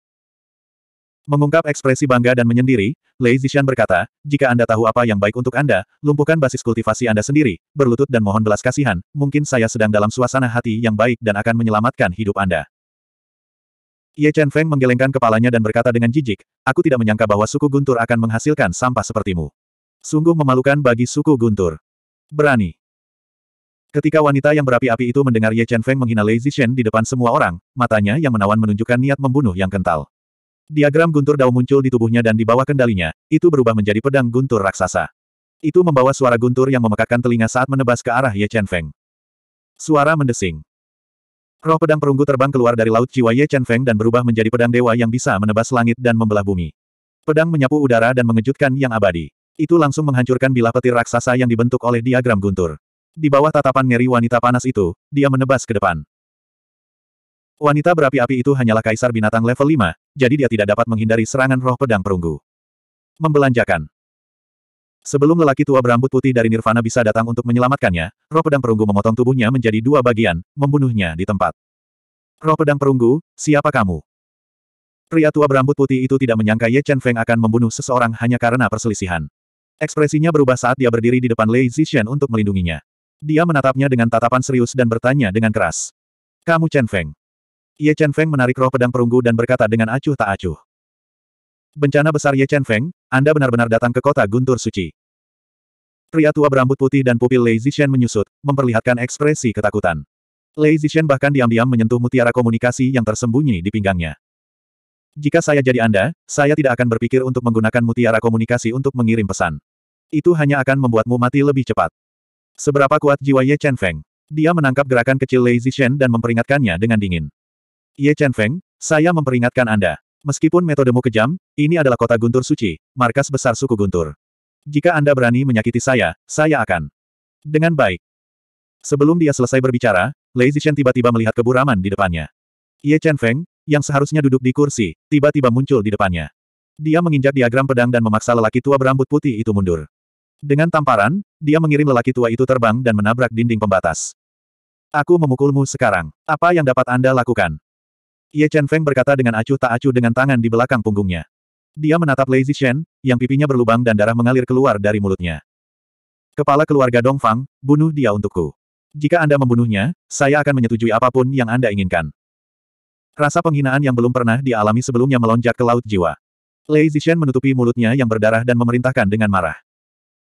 Mengungkap ekspresi bangga dan menyendiri, Lei Zishan berkata, jika Anda tahu apa yang baik untuk Anda, lumpuhkan basis kultivasi Anda sendiri, berlutut dan mohon belas kasihan, mungkin saya sedang dalam suasana hati yang baik dan akan menyelamatkan hidup Anda. Ye Chen Feng menggelengkan kepalanya dan berkata dengan jijik, aku tidak menyangka bahwa suku Guntur akan menghasilkan sampah sepertimu. Sungguh memalukan bagi suku Guntur. Berani. Ketika wanita yang berapi-api itu mendengar Ye Chen Feng menghina Lei Zixian di depan semua orang, matanya yang menawan menunjukkan niat membunuh yang kental. Diagram guntur dao muncul di tubuhnya dan di bawah kendalinya, itu berubah menjadi pedang guntur raksasa. Itu membawa suara guntur yang memekakkan telinga saat menebas ke arah Ye Chen Feng. Suara mendesing. Roh pedang perunggu terbang keluar dari laut jiwa Ye Chen Feng dan berubah menjadi pedang dewa yang bisa menebas langit dan membelah bumi. Pedang menyapu udara dan mengejutkan yang abadi. Itu langsung menghancurkan bilah petir raksasa yang dibentuk oleh diagram guntur. Di bawah tatapan ngeri wanita panas itu, dia menebas ke depan. Wanita berapi-api itu hanyalah kaisar binatang level 5, jadi dia tidak dapat menghindari serangan roh pedang perunggu. Membelanjakan. Sebelum lelaki tua berambut putih dari Nirvana bisa datang untuk menyelamatkannya, roh pedang perunggu memotong tubuhnya menjadi dua bagian, membunuhnya di tempat. Roh pedang perunggu, siapa kamu? Pria tua berambut putih itu tidak menyangka Ye Chen Feng akan membunuh seseorang hanya karena perselisihan. Ekspresinya berubah saat dia berdiri di depan Lei Zixian untuk melindunginya. Dia menatapnya dengan tatapan serius dan bertanya dengan keras. Kamu Chen Feng. Ye Chen Feng menarik roh pedang perunggu dan berkata dengan acuh tak acuh. Bencana besar Ye Chen Feng, Anda benar-benar datang ke kota Guntur Suci. Pria tua berambut putih dan pupil Lei Zishen menyusut, memperlihatkan ekspresi ketakutan. Lei Zishen bahkan diam-diam menyentuh mutiara komunikasi yang tersembunyi di pinggangnya. Jika saya jadi Anda, saya tidak akan berpikir untuk menggunakan mutiara komunikasi untuk mengirim pesan. Itu hanya akan membuatmu mati lebih cepat. Seberapa kuat jiwa Ye Chen Feng? Dia menangkap gerakan kecil Lei Zixian dan memperingatkannya dengan dingin. Ye Chen Feng, saya memperingatkan Anda. Meskipun metodemu kejam, ini adalah kota Guntur Suci, markas besar suku Guntur. Jika Anda berani menyakiti saya, saya akan. Dengan baik. Sebelum dia selesai berbicara, Lei Zixian tiba-tiba melihat keburaman di depannya. Ye Chen Feng, yang seharusnya duduk di kursi, tiba-tiba muncul di depannya. Dia menginjak diagram pedang dan memaksa lelaki tua berambut putih itu mundur. Dengan tamparan, dia mengirim lelaki tua itu terbang dan menabrak dinding pembatas. Aku memukulmu sekarang. Apa yang dapat Anda lakukan? Ye Chen Feng berkata dengan acuh tak acuh dengan tangan di belakang punggungnya. Dia menatap Lazy Shen, yang pipinya berlubang dan darah mengalir keluar dari mulutnya. Kepala keluarga Dongfang, bunuh dia untukku. Jika Anda membunuhnya, saya akan menyetujui apapun yang Anda inginkan. Rasa penghinaan yang belum pernah dialami sebelumnya melonjak ke laut jiwa. Lei Zixian menutupi mulutnya yang berdarah dan memerintahkan dengan marah.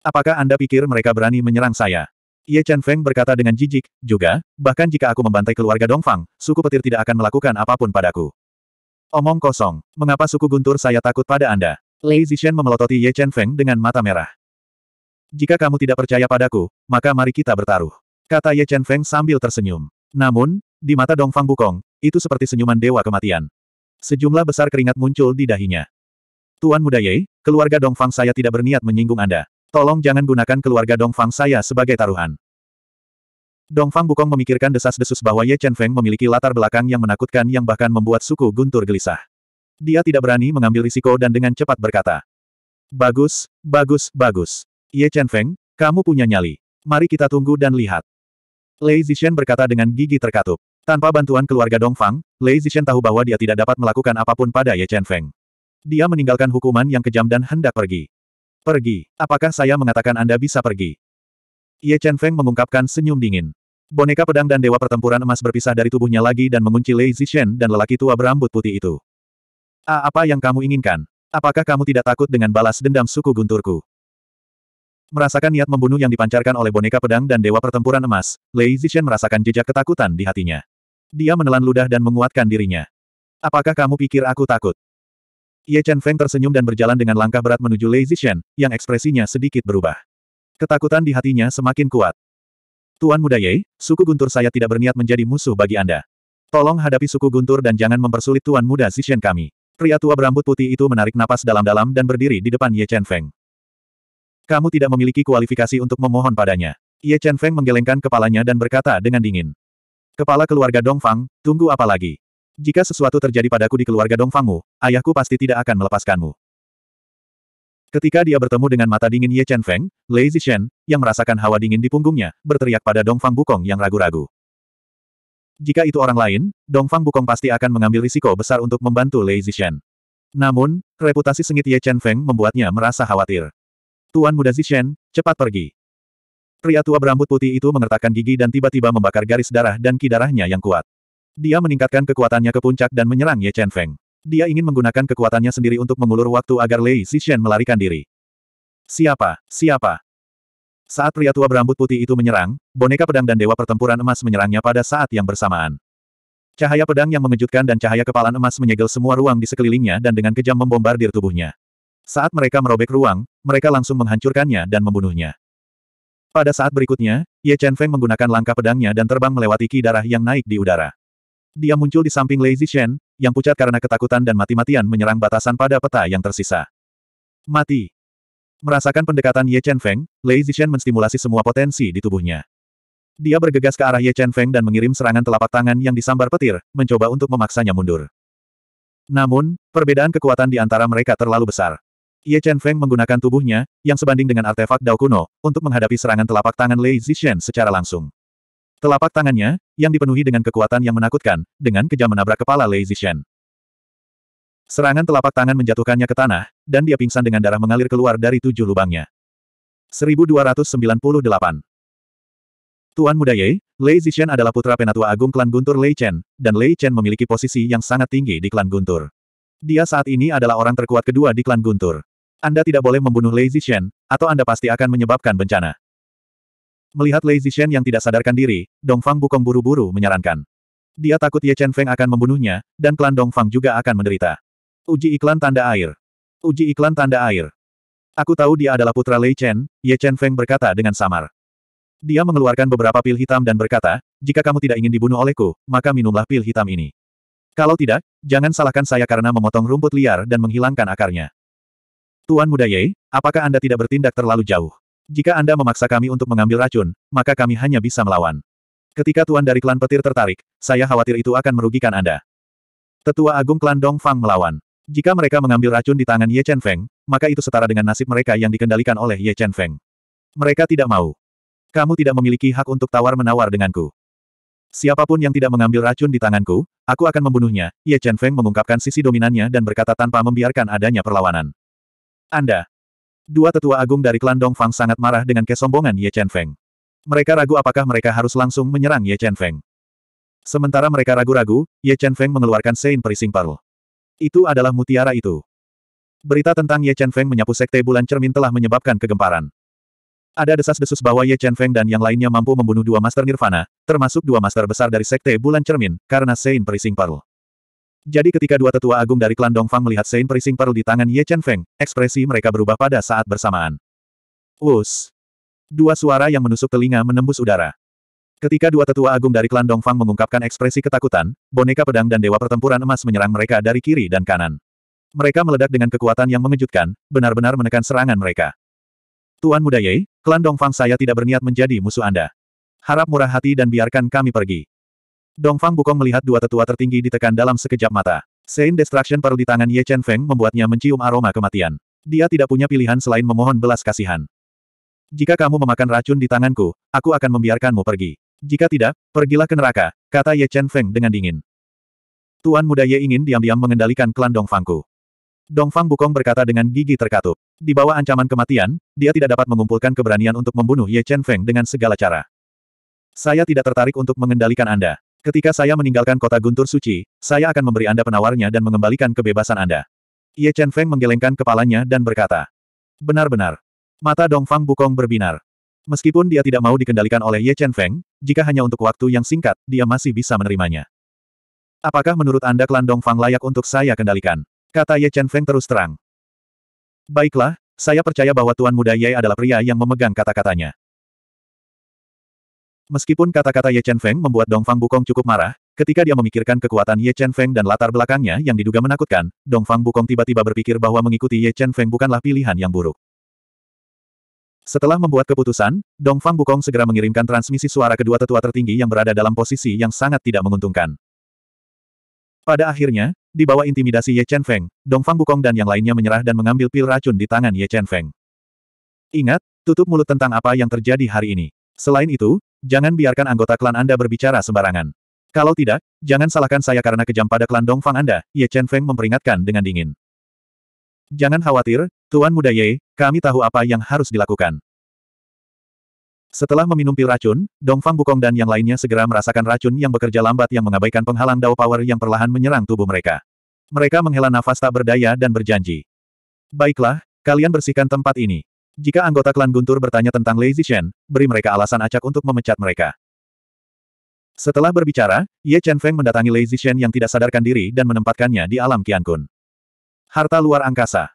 Apakah Anda pikir mereka berani menyerang saya? Ye Chen Feng berkata dengan jijik, juga, bahkan jika aku membantai keluarga Dongfang, suku petir tidak akan melakukan apapun padaku. Omong kosong, mengapa suku guntur saya takut pada Anda? Lei Zishen memelototi Ye Chen Feng dengan mata merah. Jika kamu tidak percaya padaku, maka mari kita bertaruh. Kata Ye Chen Feng sambil tersenyum. Namun, di mata Dongfang Bukong, itu seperti senyuman dewa kematian. Sejumlah besar keringat muncul di dahinya. Tuan Muda Ye, keluarga Dongfang saya tidak berniat menyinggung Anda. Tolong jangan gunakan keluarga Dongfang saya sebagai taruhan. Dongfang Bukong memikirkan desas-desus bahwa Ye Chen Feng memiliki latar belakang yang menakutkan yang bahkan membuat suku Guntur gelisah. Dia tidak berani mengambil risiko dan dengan cepat berkata. Bagus, bagus, bagus. Ye Chen Feng, kamu punya nyali. Mari kita tunggu dan lihat. Lei Zixian berkata dengan gigi terkatup. Tanpa bantuan keluarga Dongfang, Lei Zixian tahu bahwa dia tidak dapat melakukan apapun pada Ye Chen Feng. Dia meninggalkan hukuman yang kejam dan hendak pergi. Pergi. Apakah saya mengatakan Anda bisa pergi? Ye Chen Feng mengungkapkan senyum dingin. Boneka pedang dan dewa pertempuran emas berpisah dari tubuhnya lagi dan mengunci Lei Zishen dan lelaki tua berambut putih itu. A, apa yang kamu inginkan? Apakah kamu tidak takut dengan balas dendam suku gunturku? Merasakan niat membunuh yang dipancarkan oleh boneka pedang dan dewa pertempuran emas, Lei Zishen merasakan jejak ketakutan di hatinya. Dia menelan ludah dan menguatkan dirinya. Apakah kamu pikir aku takut? Ye Chen Feng tersenyum dan berjalan dengan langkah berat menuju Lei Zixian, yang ekspresinya sedikit berubah. Ketakutan di hatinya semakin kuat. Tuan Muda Ye, suku Guntur saya tidak berniat menjadi musuh bagi Anda. Tolong hadapi suku Guntur dan jangan mempersulit Tuan Muda Zixian kami. Pria tua berambut putih itu menarik napas dalam-dalam dan berdiri di depan Ye Chen Feng. Kamu tidak memiliki kualifikasi untuk memohon padanya. Ye Chen Feng menggelengkan kepalanya dan berkata dengan dingin. Kepala keluarga Dongfang, tunggu apa lagi? Jika sesuatu terjadi padaku di keluarga Dongfangmu, ayahku pasti tidak akan melepaskanmu. Ketika dia bertemu dengan mata dingin Ye Chen Feng, Lei Zixen, yang merasakan hawa dingin di punggungnya, berteriak pada Dongfang Bukong yang ragu-ragu. Jika itu orang lain, Dongfang Bukong pasti akan mengambil risiko besar untuk membantu Lei Shen. Namun, reputasi sengit Ye Chen Feng membuatnya merasa khawatir. Tuan muda Zishen, cepat pergi. Pria tua berambut putih itu mengertakkan gigi dan tiba-tiba membakar garis darah dan ki yang kuat. Dia meningkatkan kekuatannya ke puncak dan menyerang Ye Chen Feng. Dia ingin menggunakan kekuatannya sendiri untuk mengulur waktu agar Lei Zixian melarikan diri. Siapa? Siapa? Saat pria tua berambut putih itu menyerang, boneka pedang dan dewa pertempuran emas menyerangnya pada saat yang bersamaan. Cahaya pedang yang mengejutkan dan cahaya kepalan emas menyegel semua ruang di sekelilingnya dan dengan kejam membombardir tubuhnya. Saat mereka merobek ruang, mereka langsung menghancurkannya dan membunuhnya. Pada saat berikutnya, Ye Chen Feng menggunakan langkah pedangnya dan terbang melewati ki darah yang naik di udara. Dia muncul di samping Lazy Shen, yang pucat karena ketakutan dan mati-matian menyerang batasan pada peta yang tersisa. Mati. Merasakan pendekatan Ye Chen Feng, Lei Shen menstimulasi semua potensi di tubuhnya. Dia bergegas ke arah Ye Chen Feng dan mengirim serangan telapak tangan yang disambar petir, mencoba untuk memaksanya mundur. Namun, perbedaan kekuatan di antara mereka terlalu besar. Ye Chen Feng menggunakan tubuhnya, yang sebanding dengan artefak Dao kuno, untuk menghadapi serangan telapak tangan Lei Zixian secara langsung. Telapak tangannya, yang dipenuhi dengan kekuatan yang menakutkan, dengan kejam menabrak kepala Lei Zishen. Serangan telapak tangan menjatuhkannya ke tanah, dan dia pingsan dengan darah mengalir keluar dari tujuh lubangnya. 1298 Tuan Muda Ye, Lei Zishen adalah putra penatua agung klan Guntur Lei Chen, dan Lei Chen memiliki posisi yang sangat tinggi di klan Guntur. Dia saat ini adalah orang terkuat kedua di klan Guntur. Anda tidak boleh membunuh Lei Zishen, atau Anda pasti akan menyebabkan bencana. Melihat Lei Zishen yang tidak sadarkan diri, Dongfang Bukong buru-buru menyarankan. Dia takut Ye Chen Feng akan membunuhnya, dan klan Dongfang juga akan menderita. Uji iklan tanda air. Uji iklan tanda air. Aku tahu dia adalah putra Lei Chen, Ye Chen Feng berkata dengan samar. Dia mengeluarkan beberapa pil hitam dan berkata, jika kamu tidak ingin dibunuh olehku, maka minumlah pil hitam ini. Kalau tidak, jangan salahkan saya karena memotong rumput liar dan menghilangkan akarnya. Tuan Muda Ye, apakah Anda tidak bertindak terlalu jauh? Jika Anda memaksa kami untuk mengambil racun, maka kami hanya bisa melawan. Ketika tuan dari klan petir tertarik, saya khawatir itu akan merugikan Anda. Tetua Agung klan Dongfang melawan. Jika mereka mengambil racun di tangan Ye Chen Feng, maka itu setara dengan nasib mereka yang dikendalikan oleh Ye Chen Feng. Mereka tidak mau. Kamu tidak memiliki hak untuk tawar-menawar denganku. Siapapun yang tidak mengambil racun di tanganku, aku akan membunuhnya. Ye Chen Feng mengungkapkan sisi dominannya dan berkata tanpa membiarkan adanya perlawanan. Anda, Dua tetua agung dari klan Fang sangat marah dengan kesombongan Ye Chen Feng. Mereka ragu apakah mereka harus langsung menyerang Ye Chen Feng. Sementara mereka ragu-ragu, Ye Chen Feng mengeluarkan Sein Perising Parul. Itu adalah mutiara itu. Berita tentang Ye Chen Feng menyapu sekte bulan cermin telah menyebabkan kegemparan. Ada desas-desus bahwa Ye Chen Feng dan yang lainnya mampu membunuh dua Master Nirvana, termasuk dua Master besar dari sekte bulan cermin, karena Sein Perising Parul. Jadi ketika dua tetua agung dari klan Dongfang melihat Sein Perising Pearl di tangan Ye Chen Feng, ekspresi mereka berubah pada saat bersamaan. Us! Dua suara yang menusuk telinga menembus udara. Ketika dua tetua agung dari klan Dongfang mengungkapkan ekspresi ketakutan, boneka pedang dan dewa pertempuran emas menyerang mereka dari kiri dan kanan. Mereka meledak dengan kekuatan yang mengejutkan, benar-benar menekan serangan mereka. Tuan Muda Ye, klan Dongfang saya tidak berniat menjadi musuh Anda. Harap murah hati dan biarkan kami pergi. Dongfang Bukong melihat dua tetua tertinggi ditekan dalam sekejap mata. Sein Destruction Pearl di tangan Ye Chen Feng membuatnya mencium aroma kematian. Dia tidak punya pilihan selain memohon belas kasihan. Jika kamu memakan racun di tanganku, aku akan membiarkanmu pergi. Jika tidak, pergilah ke neraka, kata Ye Chen Feng dengan dingin. Tuan muda Ye ingin diam-diam mengendalikan klan Dongfangku. Dongfang Bukong berkata dengan gigi terkatup. Di bawah ancaman kematian, dia tidak dapat mengumpulkan keberanian untuk membunuh Ye Chen Feng dengan segala cara. Saya tidak tertarik untuk mengendalikan Anda. Ketika saya meninggalkan kota Guntur Suci, saya akan memberi Anda penawarnya dan mengembalikan kebebasan Anda. Ye Chen Feng menggelengkan kepalanya dan berkata. Benar-benar. Mata Dong Fang Bukong berbinar. Meskipun dia tidak mau dikendalikan oleh Ye Chen Feng, jika hanya untuk waktu yang singkat, dia masih bisa menerimanya. Apakah menurut Anda klan Dong Fang layak untuk saya kendalikan? Kata Ye Chen Feng terus terang. Baiklah, saya percaya bahwa Tuan Muda Ye adalah pria yang memegang kata-katanya. Meskipun kata-kata Ye Chen Feng membuat Dong Fang Bukong cukup marah, ketika dia memikirkan kekuatan Ye Chen Feng dan latar belakangnya yang diduga menakutkan, Dong Fang Bukong tiba-tiba berpikir bahwa mengikuti Ye Chen Feng bukanlah pilihan yang buruk. Setelah membuat keputusan, Dong Fang Bukong segera mengirimkan transmisi suara kedua tetua tertinggi yang berada dalam posisi yang sangat tidak menguntungkan. Pada akhirnya, di bawah intimidasi Ye Chen Feng, Dong Fang Bukong dan yang lainnya menyerah dan mengambil pil racun di tangan Ye Chen Feng. Ingat, tutup mulut tentang apa yang terjadi hari ini. Selain itu, Jangan biarkan anggota klan Anda berbicara sembarangan. Kalau tidak, jangan salahkan saya karena kejam pada klan Dongfang Anda, Ye Chen Feng memperingatkan dengan dingin. Jangan khawatir, Tuan Muda Ye, kami tahu apa yang harus dilakukan. Setelah meminum pil racun, Dongfang Bukong dan yang lainnya segera merasakan racun yang bekerja lambat yang mengabaikan penghalang Dao Power yang perlahan menyerang tubuh mereka. Mereka menghela nafas tak berdaya dan berjanji. Baiklah, kalian bersihkan tempat ini. Jika anggota klan Guntur bertanya tentang Lei Zishen, beri mereka alasan acak untuk memecat mereka. Setelah berbicara, Ye Chen Feng mendatangi Lei Zishen yang tidak sadarkan diri dan menempatkannya di alam Qiankun. Harta luar angkasa.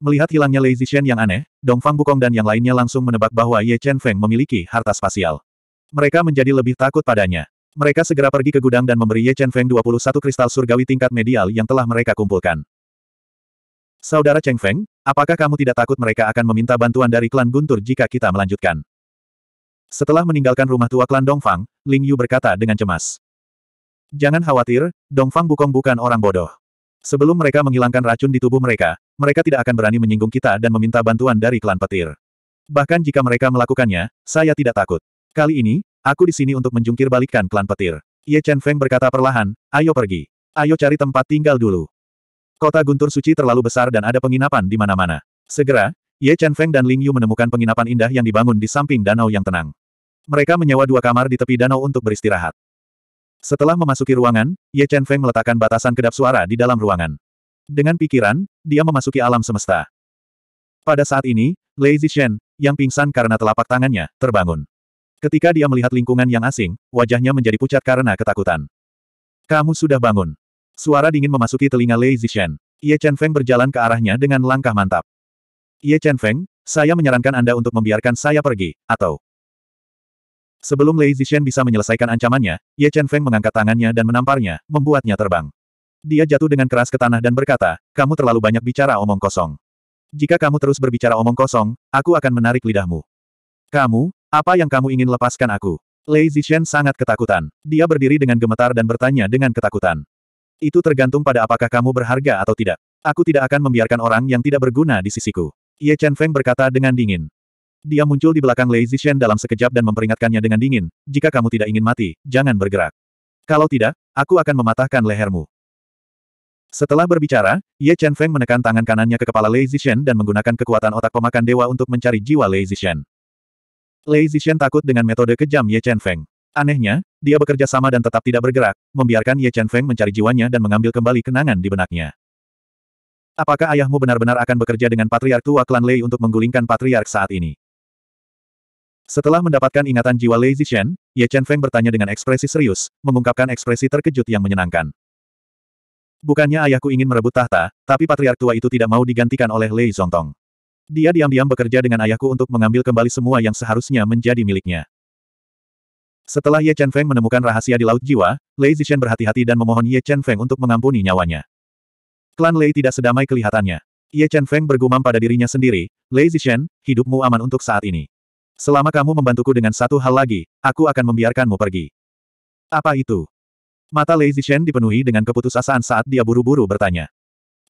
Melihat hilangnya Lei Zishen yang aneh, Dong Fang Bukong dan yang lainnya langsung menebak bahwa Ye Chen Feng memiliki harta spasial. Mereka menjadi lebih takut padanya. Mereka segera pergi ke gudang dan memberi Ye Chen Feng 21 kristal surgawi tingkat medial yang telah mereka kumpulkan. Saudara Cheng Feng, apakah kamu tidak takut mereka akan meminta bantuan dari klan Guntur jika kita melanjutkan? Setelah meninggalkan rumah tua klan Dongfang, Ling Yu berkata dengan cemas. Jangan khawatir, Dongfang Bukong bukan orang bodoh. Sebelum mereka menghilangkan racun di tubuh mereka, mereka tidak akan berani menyinggung kita dan meminta bantuan dari klan petir. Bahkan jika mereka melakukannya, saya tidak takut. Kali ini, aku di sini untuk menjungkir balikkan klan petir. Ye Chen Feng berkata perlahan, ayo pergi. Ayo cari tempat tinggal dulu. Kota Guntur Suci terlalu besar dan ada penginapan di mana-mana. Segera, Ye Chen Feng dan Ling Yu menemukan penginapan indah yang dibangun di samping danau yang tenang. Mereka menyewa dua kamar di tepi danau untuk beristirahat. Setelah memasuki ruangan, Ye Chen Feng meletakkan batasan kedap suara di dalam ruangan. Dengan pikiran, dia memasuki alam semesta. Pada saat ini, Lei Zixian, yang pingsan karena telapak tangannya, terbangun. Ketika dia melihat lingkungan yang asing, wajahnya menjadi pucat karena ketakutan. Kamu sudah bangun. Suara dingin memasuki telinga Lei Zishen. Ye Chen Feng berjalan ke arahnya dengan langkah mantap. Ye Chen Feng, saya menyarankan Anda untuk membiarkan saya pergi, atau... Sebelum Lei Zishen bisa menyelesaikan ancamannya, Ye Chen Feng mengangkat tangannya dan menamparnya, membuatnya terbang. Dia jatuh dengan keras ke tanah dan berkata, kamu terlalu banyak bicara omong kosong. Jika kamu terus berbicara omong kosong, aku akan menarik lidahmu. Kamu, apa yang kamu ingin lepaskan aku? Lei Zishen sangat ketakutan. Dia berdiri dengan gemetar dan bertanya dengan ketakutan. Itu tergantung pada apakah kamu berharga atau tidak. Aku tidak akan membiarkan orang yang tidak berguna di sisiku. Ye Chen Feng berkata dengan dingin. Dia muncul di belakang Lei Zixian dalam sekejap dan memperingatkannya dengan dingin, jika kamu tidak ingin mati, jangan bergerak. Kalau tidak, aku akan mematahkan lehermu. Setelah berbicara, Ye Chen Feng menekan tangan kanannya ke kepala Lei Zixian dan menggunakan kekuatan otak pemakan dewa untuk mencari jiwa Lei Zixian. Lei Zixian takut dengan metode kejam Ye Chen Feng. Anehnya, dia bekerja sama dan tetap tidak bergerak, membiarkan Ye Chen Feng mencari jiwanya dan mengambil kembali kenangan di benaknya. Apakah ayahmu benar-benar akan bekerja dengan patriark tua klan Lei untuk menggulingkan patriark saat ini? Setelah mendapatkan ingatan jiwa Lei Zishen, Ye Chen Feng bertanya dengan ekspresi serius, mengungkapkan ekspresi terkejut yang menyenangkan. Bukannya ayahku ingin merebut tahta, tapi patriark tua itu tidak mau digantikan oleh Lei Zongtong. Dia diam-diam bekerja dengan ayahku untuk mengambil kembali semua yang seharusnya menjadi miliknya. Setelah Ye Chen Feng menemukan rahasia di Laut Jiwa, Lei Zishen berhati-hati dan memohon Ye Chen Feng untuk mengampuni nyawanya. Klan Lei tidak sedamai kelihatannya. Ye Chen Feng bergumam pada dirinya sendiri, Lei Zishen, hidupmu aman untuk saat ini. Selama kamu membantuku dengan satu hal lagi, aku akan membiarkanmu pergi. Apa itu? Mata Lei Zishen dipenuhi dengan keputusasaan saat dia buru-buru bertanya.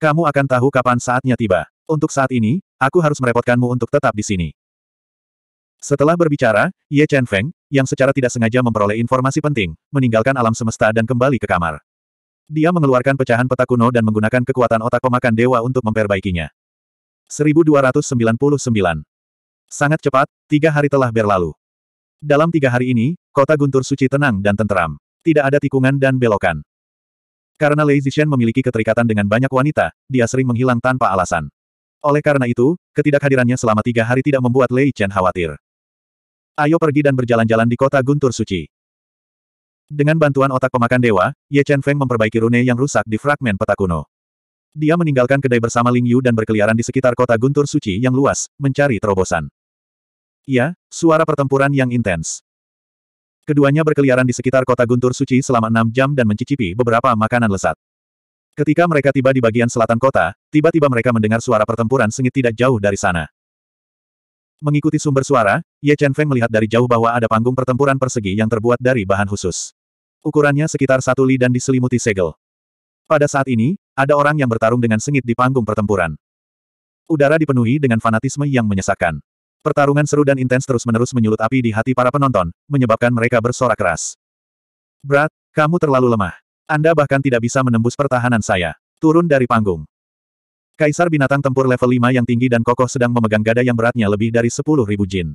Kamu akan tahu kapan saatnya tiba. Untuk saat ini, aku harus merepotkanmu untuk tetap di sini. Setelah berbicara, Ye Chen Feng, yang secara tidak sengaja memperoleh informasi penting, meninggalkan alam semesta dan kembali ke kamar. Dia mengeluarkan pecahan peta kuno dan menggunakan kekuatan otak pemakan dewa untuk memperbaikinya. 1299. Sangat cepat, tiga hari telah berlalu. Dalam tiga hari ini, kota Guntur suci tenang dan tenteram. Tidak ada tikungan dan belokan. Karena Lei Zixian memiliki keterikatan dengan banyak wanita, dia sering menghilang tanpa alasan. Oleh karena itu, ketidakhadirannya selama tiga hari tidak membuat Lei Chen khawatir. Ayo pergi dan berjalan-jalan di kota Guntur Suci. Dengan bantuan otak pemakan dewa, Ye Chen Feng memperbaiki rune yang rusak di fragmen peta kuno. Dia meninggalkan kedai bersama Ling Yu dan berkeliaran di sekitar kota Guntur Suci yang luas, mencari terobosan. Ya, suara pertempuran yang intens. Keduanya berkeliaran di sekitar kota Guntur Suci selama enam jam dan mencicipi beberapa makanan lesat. Ketika mereka tiba di bagian selatan kota, tiba-tiba mereka mendengar suara pertempuran sengit tidak jauh dari sana. Mengikuti sumber suara, Ye Chen Feng melihat dari jauh bahwa ada panggung pertempuran persegi yang terbuat dari bahan khusus. Ukurannya sekitar satu li dan diselimuti segel. Pada saat ini, ada orang yang bertarung dengan sengit di panggung pertempuran. Udara dipenuhi dengan fanatisme yang menyesakkan. Pertarungan seru dan intens terus-menerus menyulut api di hati para penonton, menyebabkan mereka bersorak keras. Brad, kamu terlalu lemah. Anda bahkan tidak bisa menembus pertahanan saya. Turun dari panggung. Kaisar binatang tempur level 5 yang tinggi dan kokoh sedang memegang gada yang beratnya lebih dari ribu jin.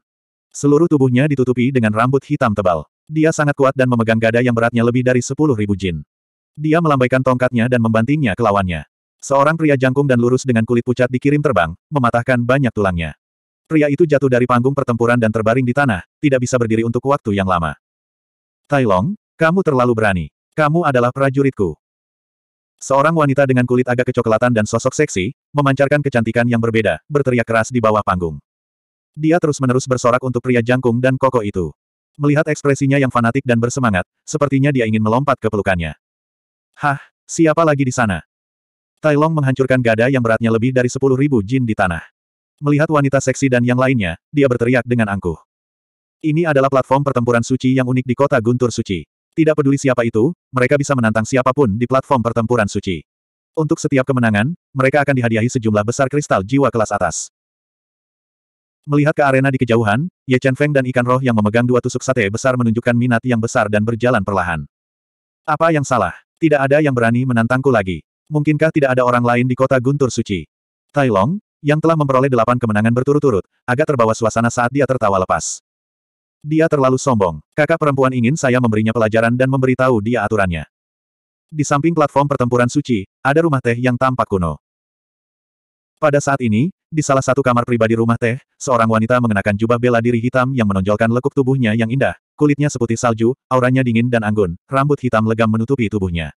Seluruh tubuhnya ditutupi dengan rambut hitam tebal. Dia sangat kuat dan memegang gada yang beratnya lebih dari ribu jin. Dia melambaikan tongkatnya dan membantingnya ke lawannya. Seorang pria jangkung dan lurus dengan kulit pucat dikirim terbang, mematahkan banyak tulangnya. Pria itu jatuh dari panggung pertempuran dan terbaring di tanah, tidak bisa berdiri untuk waktu yang lama. Tai Long, kamu terlalu berani. Kamu adalah prajuritku. Seorang wanita dengan kulit agak kecoklatan dan sosok seksi, memancarkan kecantikan yang berbeda, berteriak keras di bawah panggung. Dia terus-menerus bersorak untuk pria jangkung dan koko itu. Melihat ekspresinya yang fanatik dan bersemangat, sepertinya dia ingin melompat ke pelukannya. Hah, siapa lagi di sana? Tai Long menghancurkan gada yang beratnya lebih dari sepuluh ribu jin di tanah. Melihat wanita seksi dan yang lainnya, dia berteriak dengan angkuh. Ini adalah platform pertempuran suci yang unik di kota Guntur Suci. Tidak peduli siapa itu, mereka bisa menantang siapapun di platform pertempuran suci. Untuk setiap kemenangan, mereka akan dihadiahi sejumlah besar kristal jiwa kelas atas. Melihat ke arena di kejauhan, Ye Chen Feng dan ikan roh yang memegang dua tusuk sate besar menunjukkan minat yang besar dan berjalan perlahan. Apa yang salah? Tidak ada yang berani menantangku lagi. Mungkinkah tidak ada orang lain di kota Guntur Suci? Tai Long, yang telah memperoleh delapan kemenangan berturut-turut, agak terbawa suasana saat dia tertawa lepas. Dia terlalu sombong. Kakak perempuan ingin saya memberinya pelajaran dan memberitahu dia aturannya. Di samping platform pertempuran suci, ada rumah teh yang tampak kuno. Pada saat ini, di salah satu kamar pribadi rumah teh, seorang wanita mengenakan jubah bela diri hitam yang menonjolkan lekuk tubuhnya yang indah, kulitnya seputih salju, auranya dingin dan anggun, rambut hitam legam menutupi tubuhnya.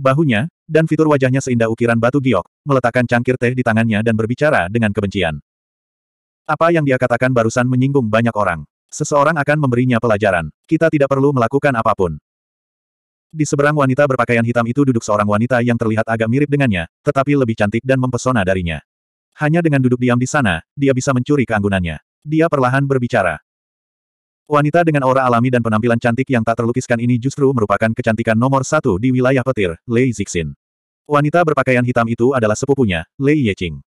Bahunya, dan fitur wajahnya seindah ukiran batu giok, meletakkan cangkir teh di tangannya dan berbicara dengan kebencian. Apa yang dia katakan barusan menyinggung banyak orang. Seseorang akan memberinya pelajaran. Kita tidak perlu melakukan apapun. Di seberang wanita berpakaian hitam itu duduk seorang wanita yang terlihat agak mirip dengannya, tetapi lebih cantik dan mempesona darinya. Hanya dengan duduk diam di sana, dia bisa mencuri keanggunannya. Dia perlahan berbicara. Wanita dengan aura alami dan penampilan cantik yang tak terlukiskan ini justru merupakan kecantikan nomor satu di wilayah petir, Lei Zixin. Wanita berpakaian hitam itu adalah sepupunya, Lei Yeqing.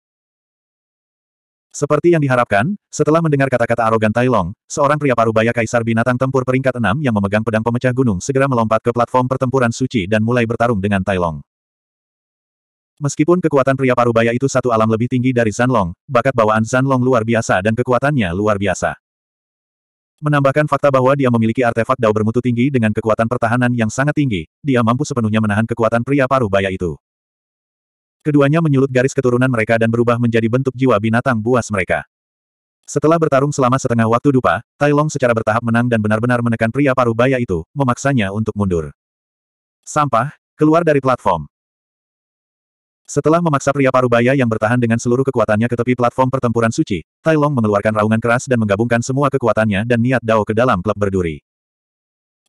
Seperti yang diharapkan, setelah mendengar kata-kata arogan Tai Long, seorang pria parubaya kaisar binatang tempur peringkat enam yang memegang pedang pemecah gunung segera melompat ke platform pertempuran suci dan mulai bertarung dengan Tai Long. Meskipun kekuatan pria parubaya itu satu alam lebih tinggi dari Long, bakat bawaan Long luar biasa dan kekuatannya luar biasa. Menambahkan fakta bahwa dia memiliki artefak dao bermutu tinggi dengan kekuatan pertahanan yang sangat tinggi, dia mampu sepenuhnya menahan kekuatan pria parubaya itu. Keduanya menyulut garis keturunan mereka dan berubah menjadi bentuk jiwa binatang buas mereka. Setelah bertarung selama setengah waktu dupa, Tai Long secara bertahap menang dan benar-benar menekan pria paruh baya itu, memaksanya untuk mundur. Sampah, keluar dari platform. Setelah memaksa pria paruh baya yang bertahan dengan seluruh kekuatannya ke tepi platform pertempuran suci, Tai Long mengeluarkan raungan keras dan menggabungkan semua kekuatannya dan niat Dao ke dalam klub berduri.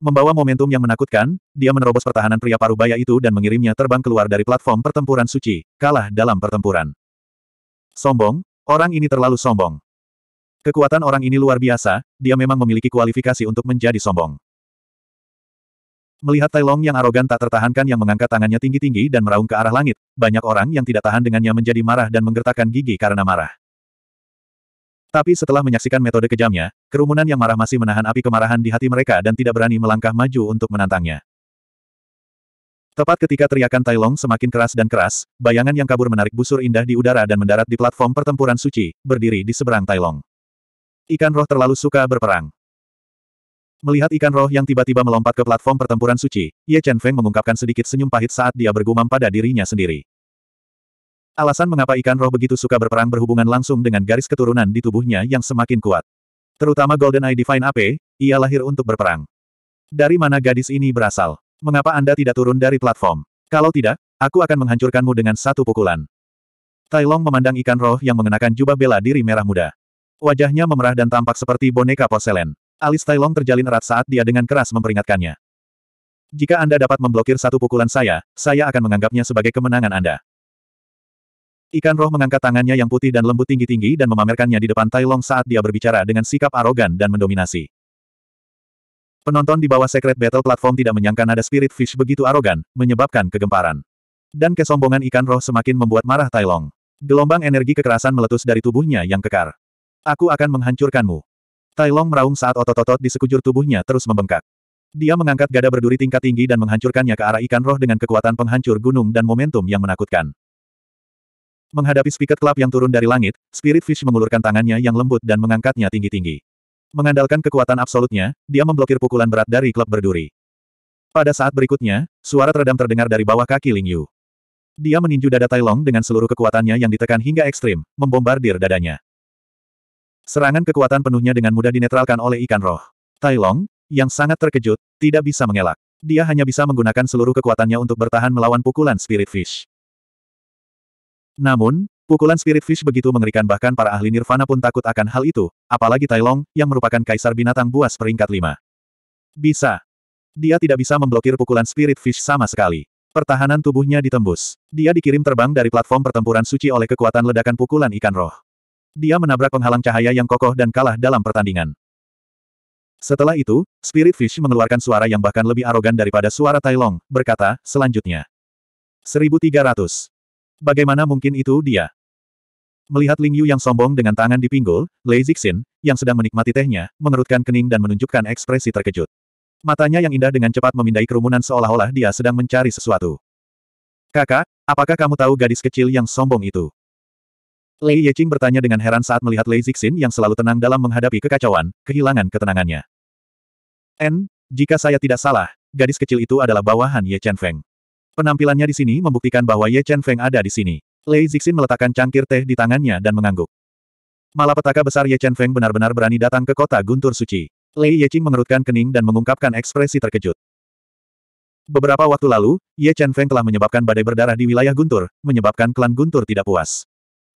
Membawa momentum yang menakutkan, dia menerobos pertahanan pria parubaya itu dan mengirimnya terbang keluar dari platform pertempuran suci, kalah dalam pertempuran. Sombong, orang ini terlalu sombong. Kekuatan orang ini luar biasa, dia memang memiliki kualifikasi untuk menjadi sombong. Melihat Tai Long yang arogan tak tertahankan yang mengangkat tangannya tinggi-tinggi dan meraung ke arah langit, banyak orang yang tidak tahan dengannya menjadi marah dan menggertakkan gigi karena marah. Tapi setelah menyaksikan metode kejamnya, kerumunan yang marah masih menahan api kemarahan di hati mereka dan tidak berani melangkah maju untuk menantangnya. Tepat ketika teriakan Tai Long semakin keras dan keras, bayangan yang kabur menarik busur indah di udara dan mendarat di platform pertempuran suci, berdiri di seberang Tai Long. Ikan roh terlalu suka berperang. Melihat ikan roh yang tiba-tiba melompat ke platform pertempuran suci, Ye Chen Feng mengungkapkan sedikit senyum pahit saat dia bergumam pada dirinya sendiri. Alasan mengapa ikan roh begitu suka berperang berhubungan langsung dengan garis keturunan di tubuhnya yang semakin kuat. Terutama Golden Eye Divine AP, ia lahir untuk berperang. Dari mana gadis ini berasal? Mengapa Anda tidak turun dari platform? Kalau tidak, aku akan menghancurkanmu dengan satu pukulan. Tai Long memandang ikan roh yang mengenakan jubah bela diri merah muda. Wajahnya memerah dan tampak seperti boneka porselen. Alis Tai Long terjalin erat saat dia dengan keras memperingatkannya. Jika Anda dapat memblokir satu pukulan saya, saya akan menganggapnya sebagai kemenangan Anda. Ikan roh mengangkat tangannya yang putih dan lembut tinggi-tinggi dan memamerkannya di depan Tai Long saat dia berbicara dengan sikap arogan dan mendominasi. Penonton di bawah Secret Battle Platform tidak menyangka nada Spirit Fish begitu arogan, menyebabkan kegemparan. Dan kesombongan ikan roh semakin membuat marah Tai Long. Gelombang energi kekerasan meletus dari tubuhnya yang kekar. Aku akan menghancurkanmu. Tai Long meraung saat otot-otot di sekujur tubuhnya terus membengkak. Dia mengangkat gada berduri tingkat tinggi dan menghancurkannya ke arah ikan roh dengan kekuatan penghancur gunung dan momentum yang menakutkan. Menghadapi spiket klub yang turun dari langit, Spirit Fish mengulurkan tangannya yang lembut dan mengangkatnya tinggi-tinggi. Mengandalkan kekuatan absolutnya, dia memblokir pukulan berat dari klub berduri. Pada saat berikutnya, suara teredam terdengar dari bawah kaki Ling Yu. Dia meninju dada Tai Long dengan seluruh kekuatannya yang ditekan hingga ekstrim, membombardir dadanya. Serangan kekuatan penuhnya dengan mudah dinetralkan oleh ikan roh. Tai Long, yang sangat terkejut, tidak bisa mengelak. Dia hanya bisa menggunakan seluruh kekuatannya untuk bertahan melawan pukulan Spirit Fish. Namun, pukulan Spirit Fish begitu mengerikan bahkan para ahli Nirvana pun takut akan hal itu, apalagi Tai Long, yang merupakan kaisar binatang buas peringkat 5. Bisa. Dia tidak bisa memblokir pukulan Spirit Fish sama sekali. Pertahanan tubuhnya ditembus. Dia dikirim terbang dari platform pertempuran suci oleh kekuatan ledakan pukulan ikan roh. Dia menabrak penghalang cahaya yang kokoh dan kalah dalam pertandingan. Setelah itu, Spirit Fish mengeluarkan suara yang bahkan lebih arogan daripada suara Tai Long, berkata, selanjutnya. 1300. Bagaimana mungkin itu dia? Melihat Ling Yu yang sombong dengan tangan di pinggul, Lei Zixin, yang sedang menikmati tehnya, mengerutkan kening dan menunjukkan ekspresi terkejut. Matanya yang indah dengan cepat memindai kerumunan seolah-olah dia sedang mencari sesuatu. Kakak, apakah kamu tahu gadis kecil yang sombong itu? Lei Yeqing bertanya dengan heran saat melihat Lei Zixin yang selalu tenang dalam menghadapi kekacauan, kehilangan ketenangannya. N, jika saya tidak salah, gadis kecil itu adalah bawahan Ye Chen Feng. Penampilannya di sini membuktikan bahwa Ye Chen Feng ada di sini. Lei Zixin meletakkan cangkir teh di tangannya dan mengangguk. Malapetaka besar Ye Chen Feng benar-benar berani datang ke kota Guntur Suci. Lei Ye Qing mengerutkan kening dan mengungkapkan ekspresi terkejut. Beberapa waktu lalu, Ye Chen Feng telah menyebabkan badai berdarah di wilayah Guntur, menyebabkan klan Guntur tidak puas.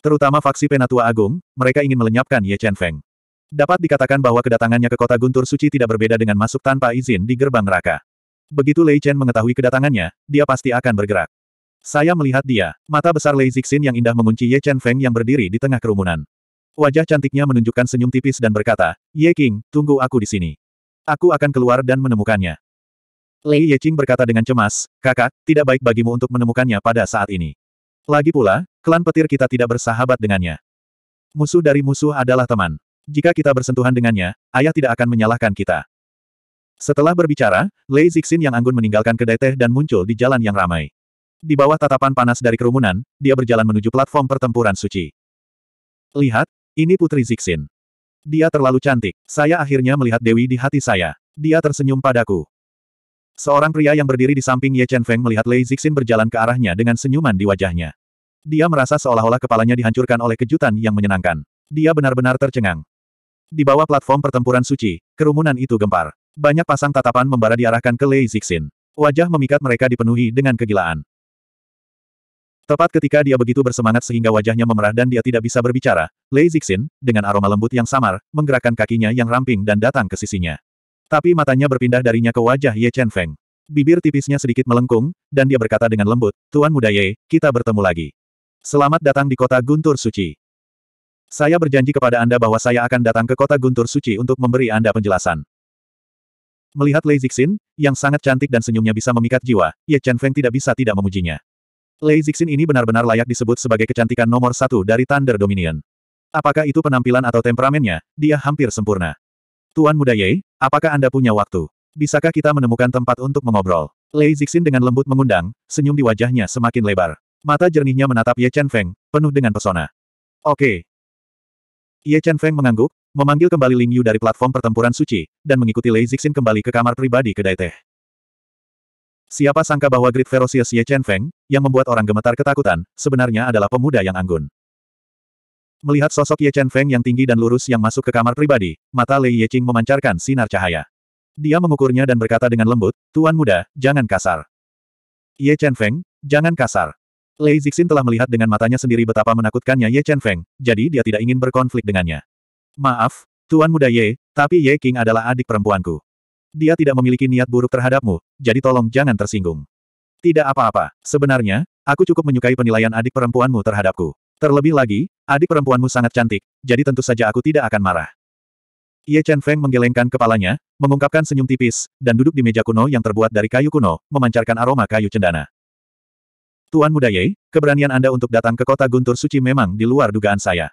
Terutama faksi Penatua Agung, mereka ingin melenyapkan Ye Chen Feng. Dapat dikatakan bahwa kedatangannya ke kota Guntur Suci tidak berbeda dengan masuk tanpa izin di gerbang neraka. Begitu Lei Chen mengetahui kedatangannya, dia pasti akan bergerak. Saya melihat dia, mata besar Lei Zixin yang indah mengunci Ye Chen Feng yang berdiri di tengah kerumunan. Wajah cantiknya menunjukkan senyum tipis dan berkata, Ye King, tunggu aku di sini. Aku akan keluar dan menemukannya. Lei Ye Qing berkata dengan cemas, kakak, tidak baik bagimu untuk menemukannya pada saat ini. Lagi pula, klan petir kita tidak bersahabat dengannya. Musuh dari musuh adalah teman. Jika kita bersentuhan dengannya, ayah tidak akan menyalahkan kita. Setelah berbicara, Lei Zixin yang anggun meninggalkan kedai teh dan muncul di jalan yang ramai. Di bawah tatapan panas dari kerumunan, dia berjalan menuju platform pertempuran suci. Lihat, ini Putri Zixin. Dia terlalu cantik. Saya akhirnya melihat Dewi di hati saya. Dia tersenyum padaku. Seorang pria yang berdiri di samping Ye Chen Feng melihat Lei Zixin berjalan ke arahnya dengan senyuman di wajahnya. Dia merasa seolah-olah kepalanya dihancurkan oleh kejutan yang menyenangkan. Dia benar-benar tercengang. Di bawah platform pertempuran suci, kerumunan itu gempar. Banyak pasang tatapan membara diarahkan ke Lei Zixin. Wajah memikat mereka dipenuhi dengan kegilaan. Tepat ketika dia begitu bersemangat sehingga wajahnya memerah dan dia tidak bisa berbicara, Lei Zixin, dengan aroma lembut yang samar, menggerakkan kakinya yang ramping dan datang ke sisinya. Tapi matanya berpindah darinya ke wajah Ye Chen Feng. Bibir tipisnya sedikit melengkung, dan dia berkata dengan lembut, Tuan Muda Ye, kita bertemu lagi. Selamat datang di kota Guntur Suci. Saya berjanji kepada Anda bahwa saya akan datang ke kota Guntur Suci untuk memberi Anda penjelasan. Melihat Lei Zixin, yang sangat cantik dan senyumnya bisa memikat jiwa, Ye Chen Feng tidak bisa tidak memujinya. Lei Zixin ini benar-benar layak disebut sebagai kecantikan nomor satu dari Thunder Dominion. Apakah itu penampilan atau temperamennya, dia hampir sempurna. Tuan Muda Ye, apakah Anda punya waktu? Bisakah kita menemukan tempat untuk mengobrol? Lei Zixin dengan lembut mengundang, senyum di wajahnya semakin lebar. Mata jernihnya menatap Ye Chen Feng, penuh dengan pesona. Oke. Okay. Ye Chen Feng mengangguk, memanggil kembali Ling Yu dari platform pertempuran suci, dan mengikuti Lei Zixin kembali ke kamar pribadi kedai teh. Siapa sangka bahwa Great Ferocious Ye Chen Feng, yang membuat orang gemetar ketakutan, sebenarnya adalah pemuda yang anggun. Melihat sosok Ye Chen Feng yang tinggi dan lurus yang masuk ke kamar pribadi, mata Lei Ye Qing memancarkan sinar cahaya. Dia mengukurnya dan berkata dengan lembut, Tuan muda, jangan kasar. Ye Chen Feng, jangan kasar. Lei Zixin telah melihat dengan matanya sendiri betapa menakutkannya Ye Chen Feng, jadi dia tidak ingin berkonflik dengannya. Maaf, Tuan Muda Ye, tapi Ye King adalah adik perempuanku. Dia tidak memiliki niat buruk terhadapmu, jadi tolong jangan tersinggung. Tidak apa-apa, sebenarnya, aku cukup menyukai penilaian adik perempuanmu terhadapku. Terlebih lagi, adik perempuanmu sangat cantik, jadi tentu saja aku tidak akan marah. Ye Chen Feng menggelengkan kepalanya, mengungkapkan senyum tipis, dan duduk di meja kuno yang terbuat dari kayu kuno, memancarkan aroma kayu cendana. Tuan Muda Ye, keberanian Anda untuk datang ke kota Guntur Suci memang di luar dugaan saya.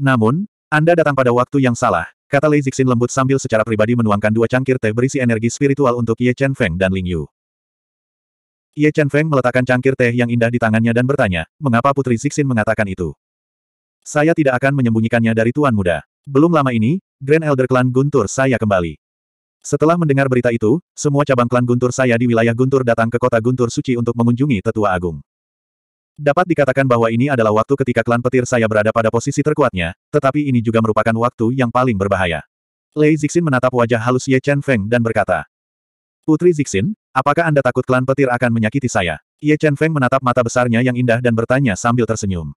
Namun, anda datang pada waktu yang salah, kata Lei Zixin lembut sambil secara pribadi menuangkan dua cangkir teh berisi energi spiritual untuk Ye Chen Feng dan Ling Yu. Ye Chen Feng meletakkan cangkir teh yang indah di tangannya dan bertanya, mengapa Putri Zixin mengatakan itu? Saya tidak akan menyembunyikannya dari Tuan Muda. Belum lama ini, Grand Elder Clan Guntur saya kembali. Setelah mendengar berita itu, semua cabang klan Guntur saya di wilayah Guntur datang ke kota Guntur Suci untuk mengunjungi Tetua Agung. Dapat dikatakan bahwa ini adalah waktu ketika klan petir saya berada pada posisi terkuatnya, tetapi ini juga merupakan waktu yang paling berbahaya. Lei Zixin menatap wajah halus Ye Chen Feng dan berkata, Putri Zixin, apakah Anda takut klan petir akan menyakiti saya? Ye Chen Feng menatap mata besarnya yang indah dan bertanya sambil tersenyum.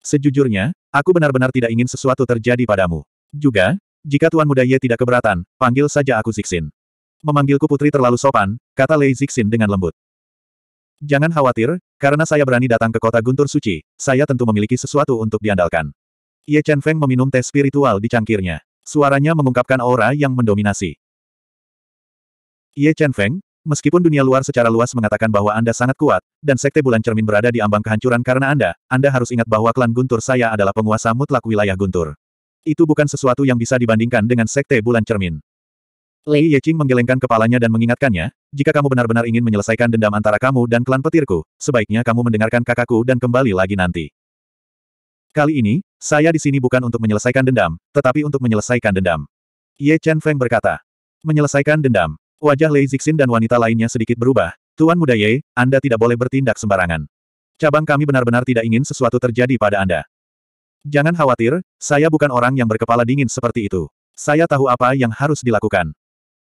Sejujurnya, aku benar-benar tidak ingin sesuatu terjadi padamu. Juga, jika Tuan Muda Ye tidak keberatan, panggil saja aku Zixin. Memanggilku putri terlalu sopan, kata Lei Zixin dengan lembut. Jangan khawatir, karena saya berani datang ke kota Guntur Suci, saya tentu memiliki sesuatu untuk diandalkan. Ye Chen Feng meminum teh spiritual di cangkirnya. Suaranya mengungkapkan aura yang mendominasi. Ye Chen Feng, meskipun dunia luar secara luas mengatakan bahwa Anda sangat kuat, dan Sekte Bulan Cermin berada di ambang kehancuran karena Anda, Anda harus ingat bahwa klan Guntur saya adalah penguasa mutlak wilayah Guntur. Itu bukan sesuatu yang bisa dibandingkan dengan Sekte Bulan Cermin. Lei Yeqing menggelengkan kepalanya dan mengingatkannya, jika kamu benar-benar ingin menyelesaikan dendam antara kamu dan klan petirku, sebaiknya kamu mendengarkan kakakku dan kembali lagi nanti. Kali ini, saya di sini bukan untuk menyelesaikan dendam, tetapi untuk menyelesaikan dendam. Ye Chen Feng berkata. Menyelesaikan dendam. Wajah Lei Zixin dan wanita lainnya sedikit berubah. Tuan muda Ye, Anda tidak boleh bertindak sembarangan. Cabang kami benar-benar tidak ingin sesuatu terjadi pada Anda. Jangan khawatir, saya bukan orang yang berkepala dingin seperti itu. Saya tahu apa yang harus dilakukan.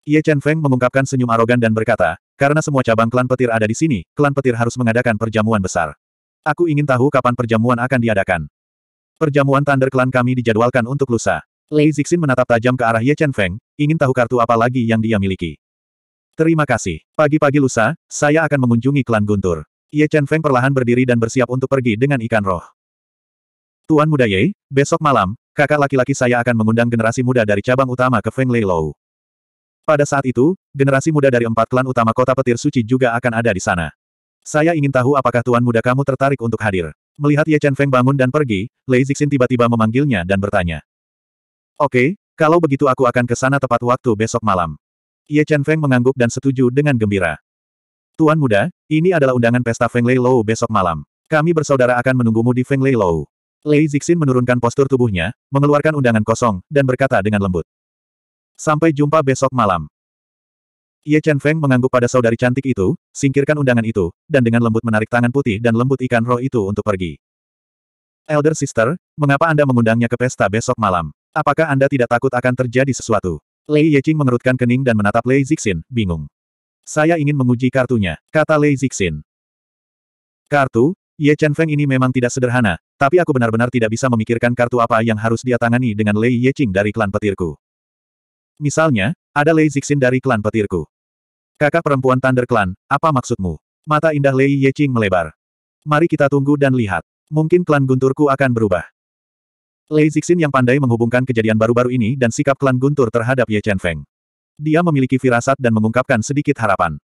Ye Chen Feng mengungkapkan senyum arogan dan berkata, karena semua cabang klan petir ada di sini, klan petir harus mengadakan perjamuan besar. Aku ingin tahu kapan perjamuan akan diadakan. Perjamuan Thunder Klan kami dijadwalkan untuk lusa. Lei Zixin menatap tajam ke arah Ye Chen Feng, ingin tahu kartu apa lagi yang dia miliki. Terima kasih. Pagi-pagi lusa, saya akan mengunjungi klan Guntur. Ye Chen Feng perlahan berdiri dan bersiap untuk pergi dengan ikan roh. Tuan Muda Ye, besok malam, kakak laki-laki saya akan mengundang generasi muda dari cabang utama ke Feng Lei Lou. Pada saat itu, generasi muda dari empat klan utama kota petir suci juga akan ada di sana. Saya ingin tahu apakah tuan muda kamu tertarik untuk hadir. Melihat Ye Chen Feng bangun dan pergi, Lei Zixin tiba-tiba memanggilnya dan bertanya. Oke, kalau begitu aku akan ke sana tepat waktu besok malam. Ye Chen Feng mengangguk dan setuju dengan gembira. Tuan muda, ini adalah undangan pesta Feng Lei Lou besok malam. Kami bersaudara akan menunggumu di Feng Lei Lou. Lei Zixin menurunkan postur tubuhnya, mengeluarkan undangan kosong, dan berkata dengan lembut. Sampai jumpa besok malam. Ye Chen Feng mengangguk pada saudari cantik itu, singkirkan undangan itu, dan dengan lembut menarik tangan putih dan lembut ikan roh itu untuk pergi. Elder Sister, mengapa Anda mengundangnya ke pesta besok malam? Apakah Anda tidak takut akan terjadi sesuatu? Lei Ye Qing mengerutkan kening dan menatap Lei Zixin, bingung. Saya ingin menguji kartunya, kata Lei Zixin. Kartu, Ye Chen Feng ini memang tidak sederhana, tapi aku benar-benar tidak bisa memikirkan kartu apa yang harus dia tangani dengan Lei Ye Qing dari klan petirku. Misalnya, ada Lei Zixin dari klan petirku. Kakak perempuan Thunder Clan, apa maksudmu? Mata indah Lei Yeqing melebar. Mari kita tunggu dan lihat. Mungkin klan Gunturku akan berubah. Lei Zixin yang pandai menghubungkan kejadian baru-baru ini dan sikap klan Guntur terhadap Ye Chen Feng. Dia memiliki firasat dan mengungkapkan sedikit harapan.